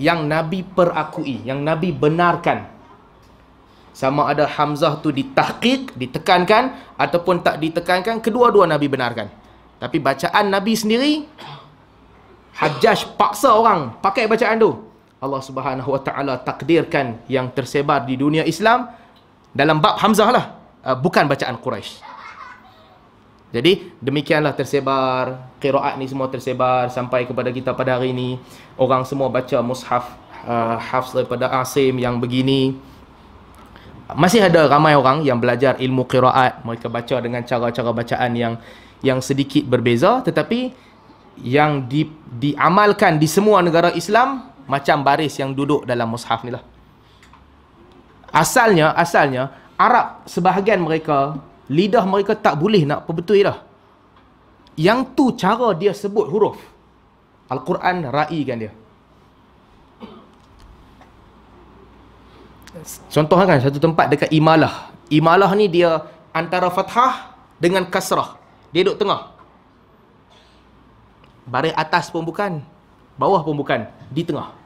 yang Nabi perakui yang Nabi benarkan sama ada Hamzah tu ditahqiq ditekankan ataupun tak ditekankan kedua-dua Nabi benarkan tapi bacaan Nabi sendiri Hajjaj paksa orang pakai bacaan tu Allah Subhanahu Wa Taala takdirkan yang tersebar di dunia Islam dalam bab Hamzah lah uh, bukan bacaan Quraisy. Jadi demikianlah tersebar qiraat ni semua tersebar sampai kepada kita pada hari ini. Orang semua baca mushaf uh, hafs daripada Asim yang begini. Masih ada ramai orang yang belajar ilmu qiraat, mereka baca dengan cara-cara bacaan yang yang sedikit berbeza tetapi yang di, diamalkan di semua negara Islam macam baris yang duduk dalam mushaf ni lah. Asalnya, asalnya Arab sebahagian mereka lidah mereka tak boleh nak perbetul dah. Yang tu cara dia sebut huruf. Al-Quran raikan dia. Contoh kan satu tempat dekat Imalah. Imalah ni dia antara fathah dengan kasrah. Dia duduk tengah. Baris atas pun bukan, bawah pun bukan, di tengah.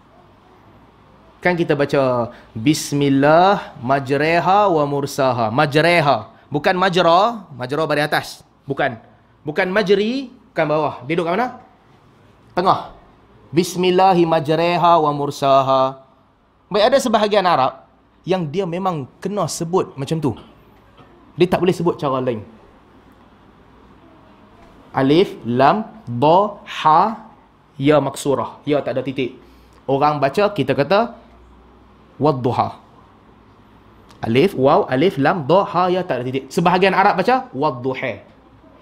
Kan kita baca Bismillah majreha wa mursaha. Majreha. Bukan majra. Majra bari atas. Bukan. Bukan majri. Bukan bawah. Dia duduk kat mana? Tengah. Bismillahi majreha wa mursaha. Baik ada sebahagian Arab yang dia memang kena sebut macam tu. Dia tak boleh sebut cara lain. Alif, Lam, Ba, Ha, Ya maksurah. Ya tak ada titik. Orang baca, kita kata, wadduha. Alif, waw, alif, lam, do, ha, ya, tak ada titik. Sebahagian Arab baca, wadduha.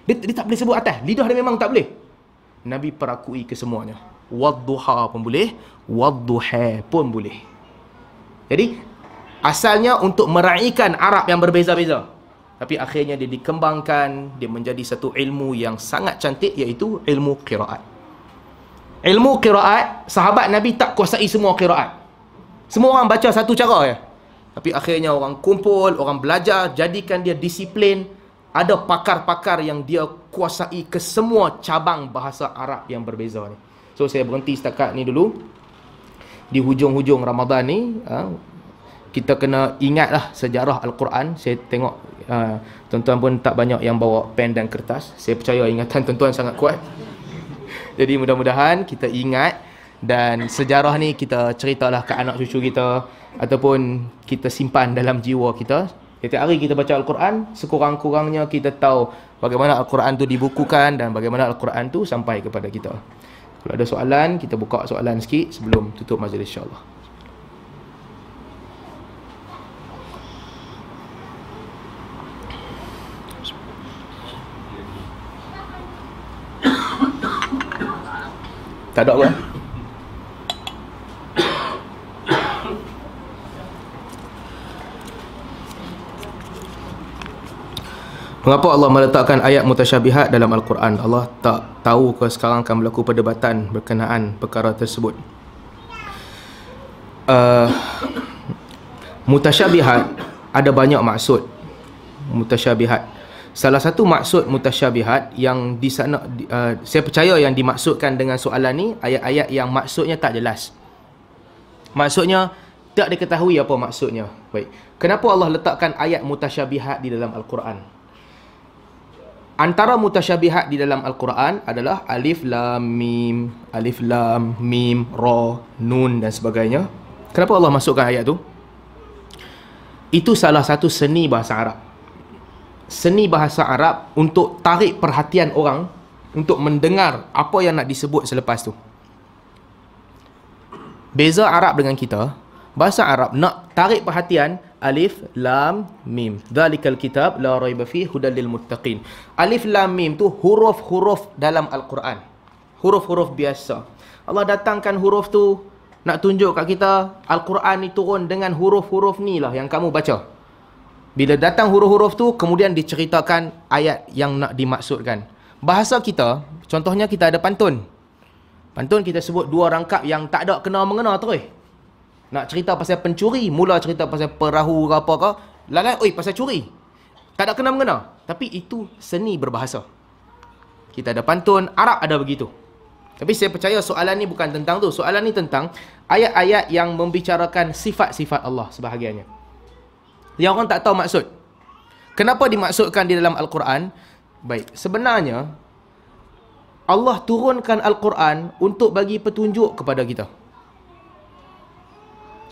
Dia, dia tak boleh sebut atas. Lidah dia memang tak boleh. Nabi perakui kesemuanya. Wadduha pun boleh. Wadduha pun boleh. Jadi, asalnya untuk meraihkan Arab yang berbeza-beza. Tapi akhirnya dia dikembangkan, dia menjadi satu ilmu yang sangat cantik iaitu ilmu kiraat. Ilmu kiraat, sahabat Nabi tak kuasai semua kiraat. Semua orang baca satu cara ya, Tapi akhirnya orang kumpul, orang belajar, jadikan dia disiplin. Ada pakar-pakar yang dia kuasai ke semua cabang bahasa Arab yang berbeza ni. So saya berhenti setakat ni dulu. Di hujung-hujung Ramadan ni, ha, kita kena ingatlah sejarah Al-Quran. Saya tengok ha, tuan-tuan pun tak banyak yang bawa pen dan kertas. Saya percaya ingatan tuan-tuan sangat kuat. Jadi mudah-mudahan kita ingat dan sejarah ni kita ceritalah ke anak cucu kita ataupun kita simpan dalam jiwa kita setiap hari kita baca al-Quran sekurang-kurangnya kita tahu bagaimana al-Quran tu dibukukan dan bagaimana al-Quran tu sampai kepada kita kalau ada soalan kita buka soalan sikit sebelum tutup majlis insyaallah Tak ada apa? Mengapa Allah meletakkan ayat mutasyabihat dalam Al-Quran? Allah tak tahu ke sekarang akan berlaku perdebatan berkenaan perkara tersebut. Uh, mutasyabihat ada banyak maksud. Mutasyabihat. Salah satu maksud mutasyabihat yang di sana uh, saya percaya yang dimaksudkan dengan soalan ni ayat-ayat yang maksudnya tak jelas. Maksudnya tak diketahui apa maksudnya. Baik. Kenapa Allah letakkan ayat mutasyabihat di dalam Al-Quran? antara mutasyabihat di dalam al-Quran adalah alif lam mim, alif lam mim, ra, nun dan sebagainya. Kenapa Allah masukkan ayat tu? Itu salah satu seni bahasa Arab. Seni bahasa Arab untuk tarik perhatian orang untuk mendengar apa yang nak disebut selepas tu. Beza Arab dengan kita, bahasa Arab nak tarik perhatian Alif Lam Mim. Dalikal kitab la raiba fi hudal lil muttaqin. Alif Lam Mim tu huruf-huruf dalam al-Quran. Huruf-huruf biasa. Allah datangkan huruf tu nak tunjuk kat kita al-Quran ni turun dengan huruf-huruf ni lah yang kamu baca. Bila datang huruf-huruf tu kemudian diceritakan ayat yang nak dimaksudkan. Bahasa kita, contohnya kita ada pantun. Pantun kita sebut dua rangkap yang tak ada kena mengena terus. Nak cerita pasal pencuri, mula cerita pasal perahu ke apa ke. Lalai, oi pasal curi. Tak ada kena-mengena. Tapi itu seni berbahasa. Kita ada pantun, Arab ada begitu. Tapi saya percaya soalan ni bukan tentang tu. Soalan ni tentang ayat-ayat yang membicarakan sifat-sifat Allah sebahagiannya. Yang orang tak tahu maksud. Kenapa dimaksudkan di dalam Al-Quran? Baik, sebenarnya Allah turunkan Al-Quran untuk bagi petunjuk kepada kita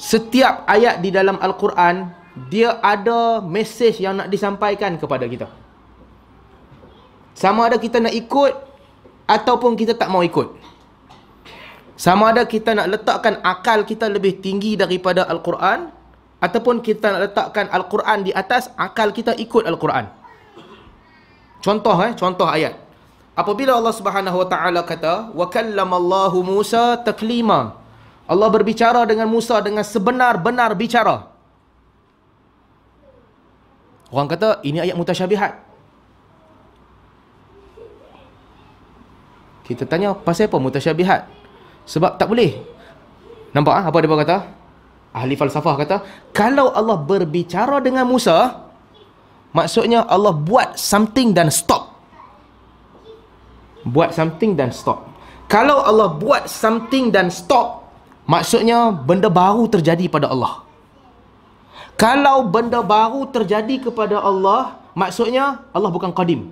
setiap ayat di dalam Al-Quran dia ada mesej yang nak disampaikan kepada kita. Sama ada kita nak ikut ataupun kita tak mau ikut. Sama ada kita nak letakkan akal kita lebih tinggi daripada Al-Quran ataupun kita nak letakkan Al-Quran di atas akal kita ikut Al-Quran. Contoh eh, contoh ayat. Apabila Allah Subhanahu Wa Taala kata, "Wa Allah Musa taklima." Allah berbicara dengan Musa dengan sebenar-benar bicara. Orang kata ini ayat mutasyabihat. Kita tanya pasal apa mutasyabihat? Sebab tak boleh. Nampak ah apa dia kata? Ahli falsafah kata, kalau Allah berbicara dengan Musa, maksudnya Allah buat something dan stop. Buat something dan stop. Kalau Allah buat something dan stop, Maksudnya benda baru terjadi pada Allah. Kalau benda baru terjadi kepada Allah, maksudnya Allah bukan qadim.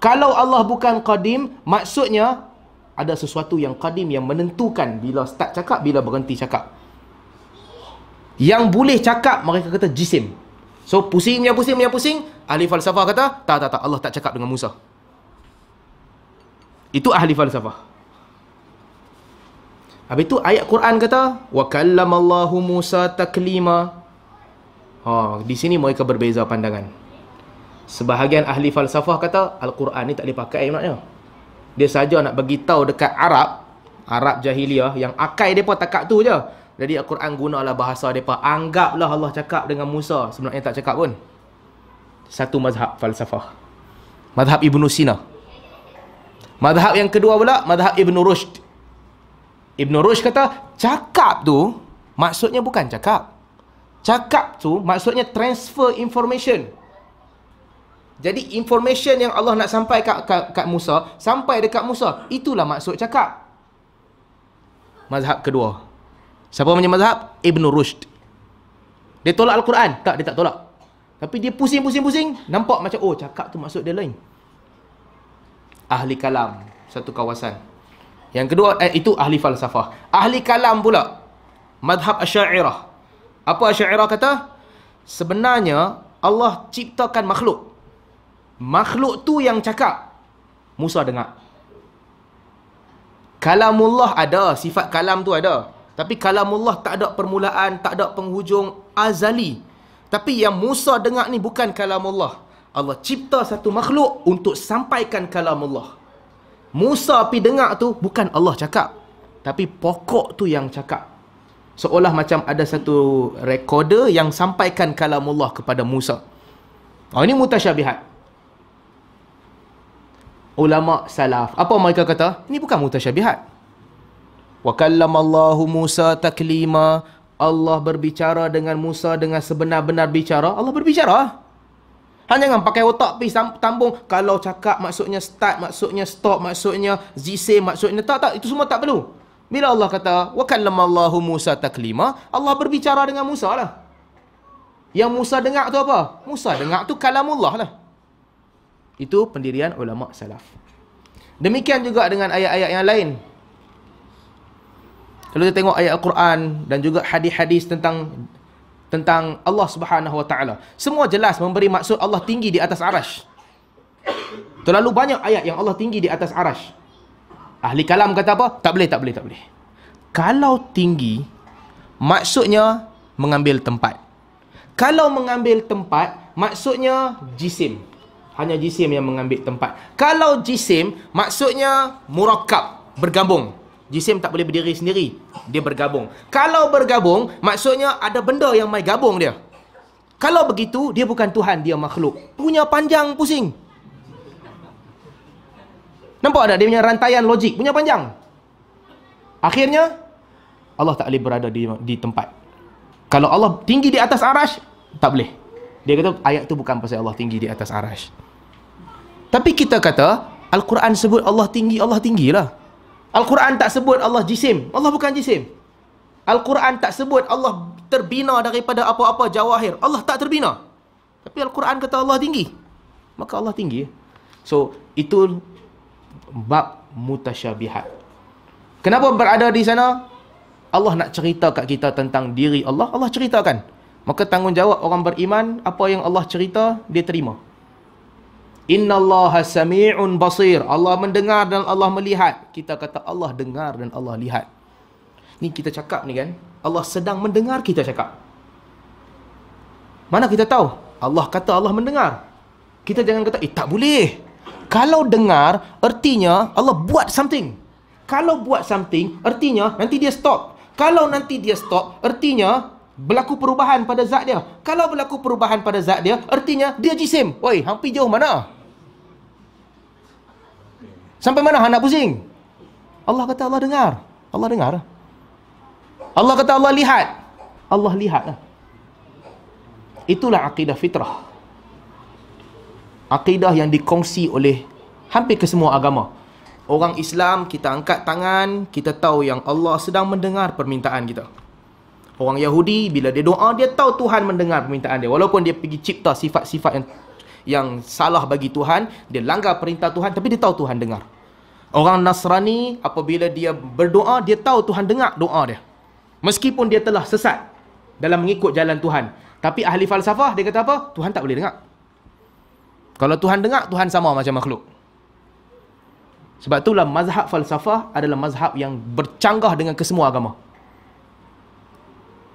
Kalau Allah bukan qadim, maksudnya ada sesuatu yang qadim yang menentukan bila start cakap, bila berhenti cakap. Yang boleh cakap mereka kata jisim. So pusing dia pusing dia pusing, ahli falsafah kata, tak tak tak Allah tak cakap dengan Musa. Itu ahli falsafah. Habis tu ayat Quran kata wa kallamallahu Musa taklima. Ha, di sini mereka berbeza pandangan. Sebahagian ahli falsafah kata Al-Quran ni tak boleh pakai maknanya. Dia saja nak bagi tahu dekat Arab, Arab jahiliah yang akai depa takak tu je. Jadi Al-Quran gunalah bahasa depa. Anggaplah Allah cakap dengan Musa sebenarnya tak cakap pun. Satu mazhab falsafah. Mazhab Ibnu Sina. Mazhab yang kedua pula, mazhab Ibnu Rushd. Ibn Rushd kata cakap tu maksudnya bukan cakap. Cakap tu maksudnya transfer information. Jadi information yang Allah nak sampai kat, kat, kat Musa sampai dekat Musa. Itulah maksud cakap. Mazhab kedua. Siapa punya mazhab? Ibn Rushd. Dia tolak Al-Quran? Tak, dia tak tolak. Tapi dia pusing-pusing-pusing. Nampak macam, oh cakap tu maksud dia lain. Ahli kalam. Satu kawasan. Yang kedua eh, itu ahli falsafah. Ahli kalam pula. Madhab Asy'ariyah. Apa Asy'ariyah kata? Sebenarnya Allah ciptakan makhluk. Makhluk tu yang cakap. Musa dengar. Kalamullah ada, sifat kalam tu ada. Tapi kalamullah tak ada permulaan, tak ada penghujung azali. Tapi yang Musa dengar ni bukan kalamullah. Allah cipta satu makhluk untuk sampaikan kalamullah. Musa pi dengar tu bukan Allah cakap tapi pokok tu yang cakap seolah macam ada satu recorder yang sampaikan kalam Allah kepada Musa oh ini mutasyabihat ulama salaf apa mereka kata ini bukan mutasyabihat wa kallamallahu Musa taklima Allah berbicara dengan Musa dengan sebenar-benar bicara Allah berbicara Han jangan pakai otak pi tambung kalau cakap maksudnya start maksudnya stop maksudnya zise maksudnya tak tak itu semua tak perlu. Bila Allah kata wa Allahu Musa taklima, Allah berbicara dengan Musa lah. Yang Musa dengar tu apa? Musa dengar tu kalamullah lah. Itu pendirian ulama salaf. Demikian juga dengan ayat-ayat yang lain. Kalau kita tengok ayat Al-Quran dan juga hadis-hadis tentang tentang Allah Subhanahu Wa Taala. Semua jelas memberi maksud Allah tinggi di atas arash. Terlalu banyak ayat yang Allah tinggi di atas arash. Ahli kalam kata apa? Tak boleh, tak boleh, tak boleh. Kalau tinggi, maksudnya mengambil tempat. Kalau mengambil tempat, maksudnya jisim. Hanya jisim yang mengambil tempat. Kalau jisim, maksudnya murakab, bergabung. Jisim tak boleh berdiri sendiri. Dia bergabung. Kalau bergabung, maksudnya ada benda yang mai gabung dia. Kalau begitu, dia bukan Tuhan, dia makhluk. Punya panjang pusing. Nampak tak dia punya rantaian logik? Punya panjang. Akhirnya, Allah tak boleh berada di, di tempat. Kalau Allah tinggi di atas arash, tak boleh. Dia kata, ayat tu bukan pasal Allah tinggi di atas arash. Tapi kita kata, Al-Quran sebut Allah tinggi, Allah tinggilah. Al-Quran tak sebut Allah jisim. Allah bukan jisim. Al-Quran tak sebut Allah terbina daripada apa-apa jawahir. Allah tak terbina. Tapi Al-Quran kata Allah tinggi. Maka Allah tinggi. So, itu bab mutasyabihat. Kenapa berada di sana? Allah nak cerita kat kita tentang diri Allah. Allah ceritakan. Maka tanggungjawab orang beriman, apa yang Allah cerita, dia terima. Inna Allah sami'un basir. Allah mendengar dan Allah melihat. Kita kata Allah dengar dan Allah lihat. Ni kita cakap ni kan. Allah sedang mendengar kita cakap. Mana kita tahu? Allah kata Allah mendengar. Kita jangan kata, eh tak boleh. Kalau dengar, ertinya Allah buat something. Kalau buat something, ertinya nanti dia stop. Kalau nanti dia stop, ertinya berlaku perubahan pada zat dia. Kalau berlaku perubahan pada zat dia, ertinya dia jisim. Woi, hampir jauh mana? Sampai mana anak pusing? Allah kata Allah dengar. Allah dengar. Allah kata Allah lihat. Allah lihat. Lah. Itulah akidah fitrah. Akidah yang dikongsi oleh hampir kesemua agama. Orang Islam, kita angkat tangan, kita tahu yang Allah sedang mendengar permintaan kita. Orang Yahudi, bila dia doa, dia tahu Tuhan mendengar permintaan dia. Walaupun dia pergi cipta sifat-sifat yang yang salah bagi Tuhan, dia langgar perintah Tuhan tapi dia tahu Tuhan dengar. Orang Nasrani apabila dia berdoa, dia tahu Tuhan dengar doa dia. Meskipun dia telah sesat dalam mengikut jalan Tuhan. Tapi ahli falsafah dia kata apa? Tuhan tak boleh dengar. Kalau Tuhan dengar, Tuhan sama macam makhluk. Sebab itulah mazhab falsafah adalah mazhab yang bercanggah dengan kesemua agama.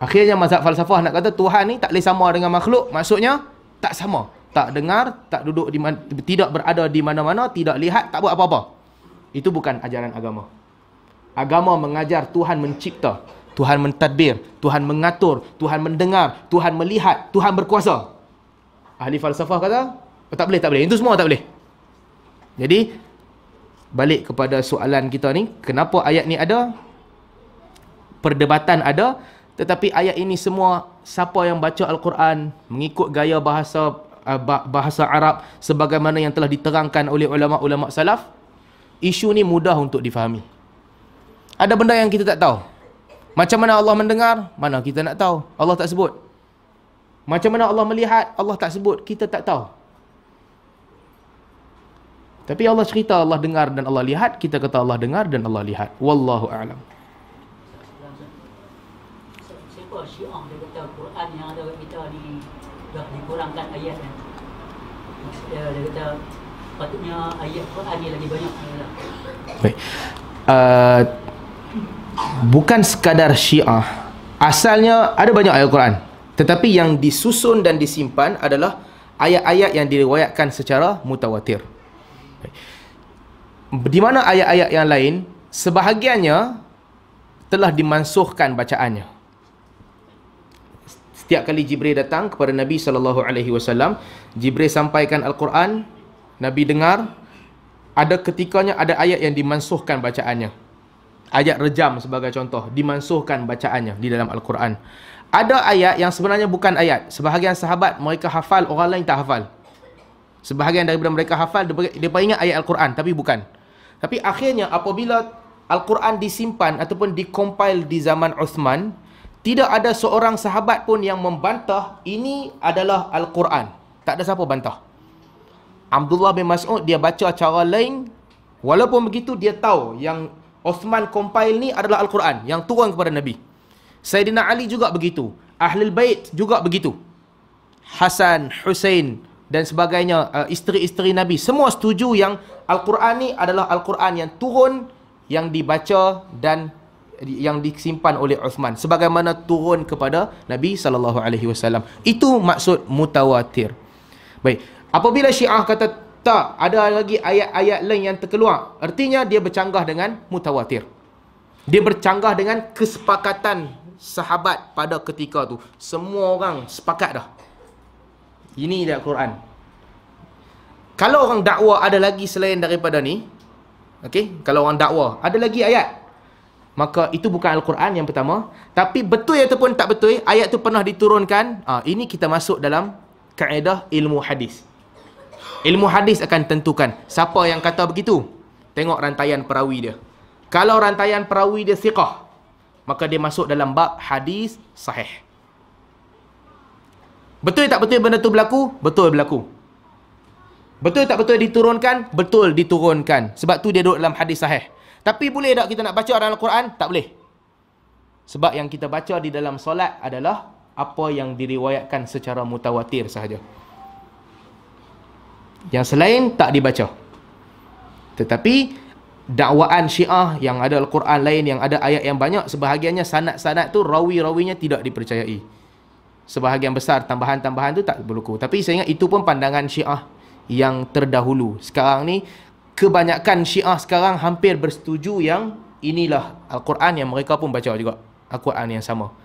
Akhirnya mazhab falsafah nak kata Tuhan ni tak boleh sama dengan makhluk, maksudnya tak sama tak dengar, tak duduk di mana, tidak berada di mana-mana, tidak lihat, tak buat apa-apa. Itu bukan ajaran agama. Agama mengajar Tuhan mencipta, Tuhan mentadbir, Tuhan mengatur, Tuhan mendengar, Tuhan melihat, Tuhan berkuasa. Ahli falsafah kata, oh, tak boleh, tak boleh. Itu semua tak boleh. Jadi, balik kepada soalan kita ni, kenapa ayat ni ada? Perdebatan ada, tetapi ayat ini semua siapa yang baca Al-Quran mengikut gaya bahasa Ah, bahasa Arab sebagaimana yang telah diterangkan oleh ulama-ulama salaf, isu ni mudah untuk difahami. Ada benda yang kita tak tahu. Macam mana Allah mendengar? Mana kita nak tahu? Allah tak sebut. Macam mana Allah melihat? Allah tak sebut. Kita tak tahu. Tapi Allah cerita Allah dengar dan Allah lihat, kita kata Allah dengar dan Allah lihat. Wallahu a'lam. dia kata patutnya ayat Quran ni lagi banyak uh, bukan sekadar syiah asalnya ada banyak ayat Quran tetapi yang disusun dan disimpan adalah ayat-ayat yang diriwayatkan secara mutawatir di mana ayat-ayat yang lain sebahagiannya telah dimansuhkan bacaannya Setiap kali Jibril datang kepada Nabi sallallahu alaihi wasallam, Jibril sampaikan al-Quran, Nabi dengar. Ada ketikanya ada ayat yang dimansuhkan bacaannya. Ayat rejam sebagai contoh dimansuhkan bacaannya di dalam al-Quran. Ada ayat yang sebenarnya bukan ayat. Sebahagian sahabat mereka hafal, orang lain tak hafal. Sebahagian daripada mereka hafal, depa ingat ayat al-Quran tapi bukan. Tapi akhirnya apabila Al-Quran disimpan ataupun dikompil di zaman Uthman tidak ada seorang sahabat pun yang membantah ini adalah Al-Quran. Tak ada siapa bantah. Abdullah bin Mas'ud dia baca cara lain. Walaupun begitu dia tahu yang Osman compile ni adalah Al-Quran yang turun kepada Nabi. Sayyidina Ali juga begitu. Ahlul Bait juga begitu. Hasan, Hussein dan sebagainya, uh, isteri-isteri Nabi semua setuju yang Al-Quran ni adalah Al-Quran yang turun yang dibaca dan yang disimpan oleh Uthman sebagaimana turun kepada Nabi sallallahu alaihi wasallam. Itu maksud mutawatir. Baik. Apabila Syiah kata tak ada lagi ayat-ayat lain yang terkeluar, artinya dia bercanggah dengan mutawatir. Dia bercanggah dengan kesepakatan sahabat pada ketika tu. Semua orang sepakat dah. Ini dia Quran. Kalau orang dakwa ada lagi selain daripada ni, okey, kalau orang dakwa ada lagi ayat Maka itu bukan Al-Quran yang pertama. Tapi betul ataupun tak betul, ayat tu pernah diturunkan. Ah, ini kita masuk dalam kaedah ilmu hadis. Ilmu hadis akan tentukan siapa yang kata begitu. Tengok rantaian perawi dia. Kalau rantaian perawi dia siqah, maka dia masuk dalam bab hadis sahih. Betul tak betul benda tu berlaku? Betul berlaku. Betul tak betul diturunkan? Betul diturunkan. Sebab tu dia duduk dalam hadis sahih. Tapi boleh tak kita nak baca dalam Al-Quran? Tak boleh. Sebab yang kita baca di dalam solat adalah apa yang diriwayatkan secara mutawatir sahaja. Yang selain tak dibaca. Tetapi dakwaan syiah yang ada Al-Quran lain yang ada ayat yang banyak sebahagiannya sanat-sanat tu rawi-rawinya tidak dipercayai. Sebahagian besar tambahan-tambahan tu tak berlaku. Tapi saya ingat itu pun pandangan syiah yang terdahulu. Sekarang ni kebanyakan syiah sekarang hampir bersetuju yang inilah Al-Quran yang mereka pun baca juga. Al-Quran yang sama.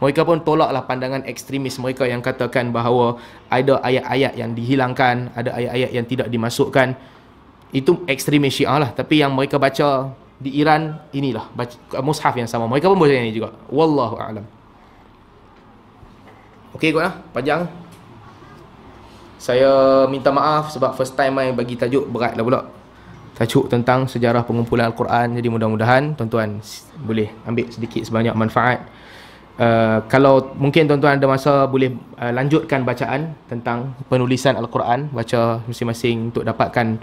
Mereka pun tolaklah pandangan ekstremis mereka yang katakan bahawa ada ayat-ayat yang dihilangkan, ada ayat-ayat yang tidak dimasukkan. Itu ekstremis syiah lah. Tapi yang mereka baca di Iran, inilah baca, mushaf yang sama. Mereka pun baca ini juga. Wallahu a'lam. Okey, lah, Panjang. Saya minta maaf sebab first time saya bagi tajuk berat lah pula tajuk tentang sejarah pengumpulan Al-Quran jadi mudah-mudahan tuan-tuan boleh ambil sedikit sebanyak manfaat uh, kalau mungkin tuan-tuan ada masa boleh uh, lanjutkan bacaan tentang penulisan Al-Quran baca masing-masing untuk dapatkan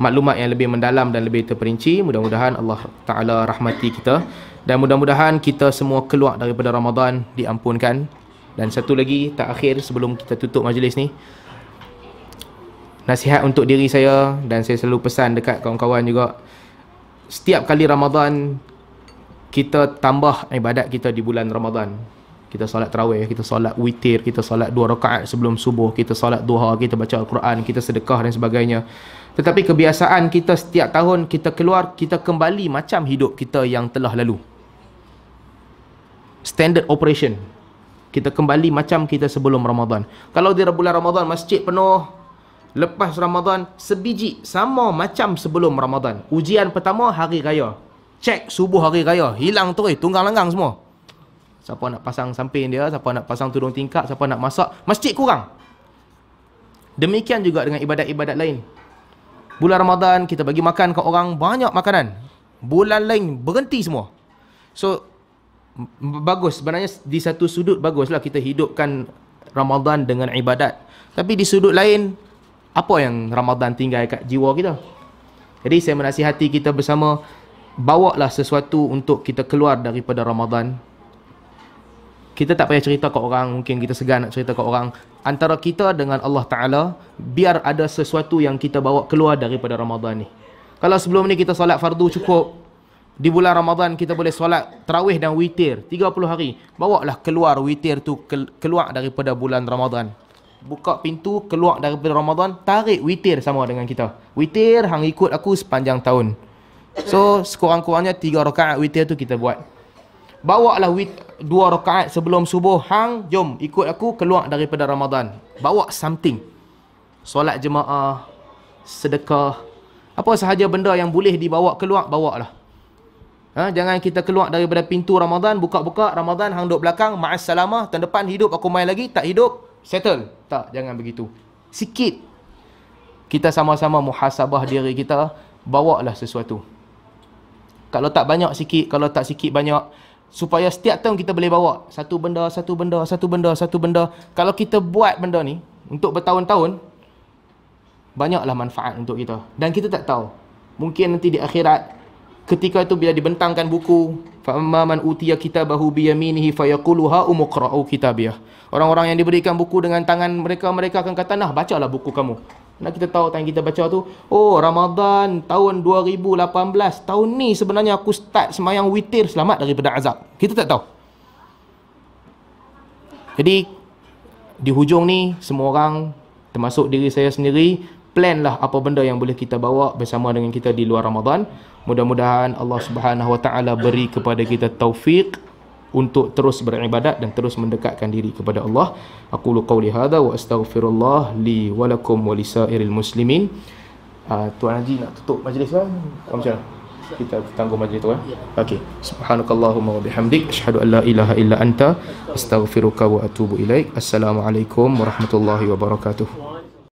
maklumat yang lebih mendalam dan lebih terperinci mudah-mudahan Allah Ta'ala rahmati kita dan mudah-mudahan kita semua keluar daripada Ramadan diampunkan dan satu lagi tak akhir sebelum kita tutup majlis ni nasihat untuk diri saya dan saya selalu pesan dekat kawan-kawan juga setiap kali Ramadan kita tambah ibadat kita di bulan Ramadan kita solat tarawih kita solat witir kita solat dua rakaat sebelum subuh kita solat duha kita baca al-Quran kita sedekah dan sebagainya tetapi kebiasaan kita setiap tahun kita keluar kita kembali macam hidup kita yang telah lalu standard operation kita kembali macam kita sebelum Ramadan kalau di bulan Ramadan masjid penuh lepas Ramadan sebiji sama macam sebelum Ramadan. Ujian pertama hari raya. Cek subuh hari raya, hilang terus, tunggang langgang semua. Siapa nak pasang samping dia, siapa nak pasang tudung tingkap, siapa nak masak, masjid kurang. Demikian juga dengan ibadat-ibadat lain. Bulan Ramadan kita bagi makan ke orang banyak makanan. Bulan lain berhenti semua. So bagus sebenarnya di satu sudut baguslah kita hidupkan Ramadan dengan ibadat. Tapi di sudut lain apa yang Ramadan tinggal kat jiwa kita. Jadi saya menasihati kita bersama bawa lah sesuatu untuk kita keluar daripada Ramadan. Kita tak payah cerita kat orang, mungkin kita segan nak cerita kat orang. Antara kita dengan Allah Ta'ala, biar ada sesuatu yang kita bawa keluar daripada Ramadan ni. Kalau sebelum ni kita solat fardu cukup, di bulan Ramadan kita boleh solat terawih dan witir 30 hari. Bawalah keluar witir tu keluar daripada bulan Ramadan buka pintu keluar daripada Ramadan tarik witir sama dengan kita witir hang ikut aku sepanjang tahun so sekurang-kurangnya tiga rakaat witir tu kita buat bawa lah dua rakaat sebelum subuh hang jom ikut aku keluar daripada Ramadan bawa something solat jemaah sedekah apa sahaja benda yang boleh dibawa keluar bawa lah Ha, jangan kita keluar daripada pintu Ramadan Buka-buka Ramadan Hang duduk belakang Ma'as salamah Tahun depan hidup aku main lagi Tak hidup Settle. Tak, jangan begitu. Sikit. Kita sama-sama muhasabah diri kita. bawa lah sesuatu. Kalau tak banyak sikit, kalau tak sikit banyak. Supaya setiap tahun kita boleh bawa. Satu benda, satu benda, satu benda, satu benda. Kalau kita buat benda ni, untuk bertahun-tahun, banyaklah manfaat untuk kita. Dan kita tak tahu. Mungkin nanti di akhirat, ketika itu bila dibentangkan buku, Faman utiya kitabahu biyaminihi fayaqulu ha umqra'u kitabiyah. Orang-orang yang diberikan buku dengan tangan mereka mereka akan kata nah bacalah buku kamu. Nak kita tahu tangan kita baca tu. Oh Ramadan tahun 2018 tahun ni sebenarnya aku start semayang witir selamat daripada azab. Kita tak tahu. Jadi di hujung ni semua orang termasuk diri saya sendiri planlah apa benda yang boleh kita bawa bersama dengan kita di luar Ramadan. Mudah-mudahan Allah Subhanahu Wa Taala beri kepada kita taufik untuk terus beribadat dan terus mendekatkan diri kepada Allah. Aku lu qauli hadha wa astaghfirullah li wa lakum muslimin. Uh, Tuan Haji nak tutup majlis kan? Lah. Macam mana? kita tangguh majlis tu eh. Ya. Okey. Subhanakallahumma wa bihamdik asyhadu an la ilaha illa anta astaghfiruka wa atubu ilaik. Assalamualaikum warahmatullahi wabarakatuh.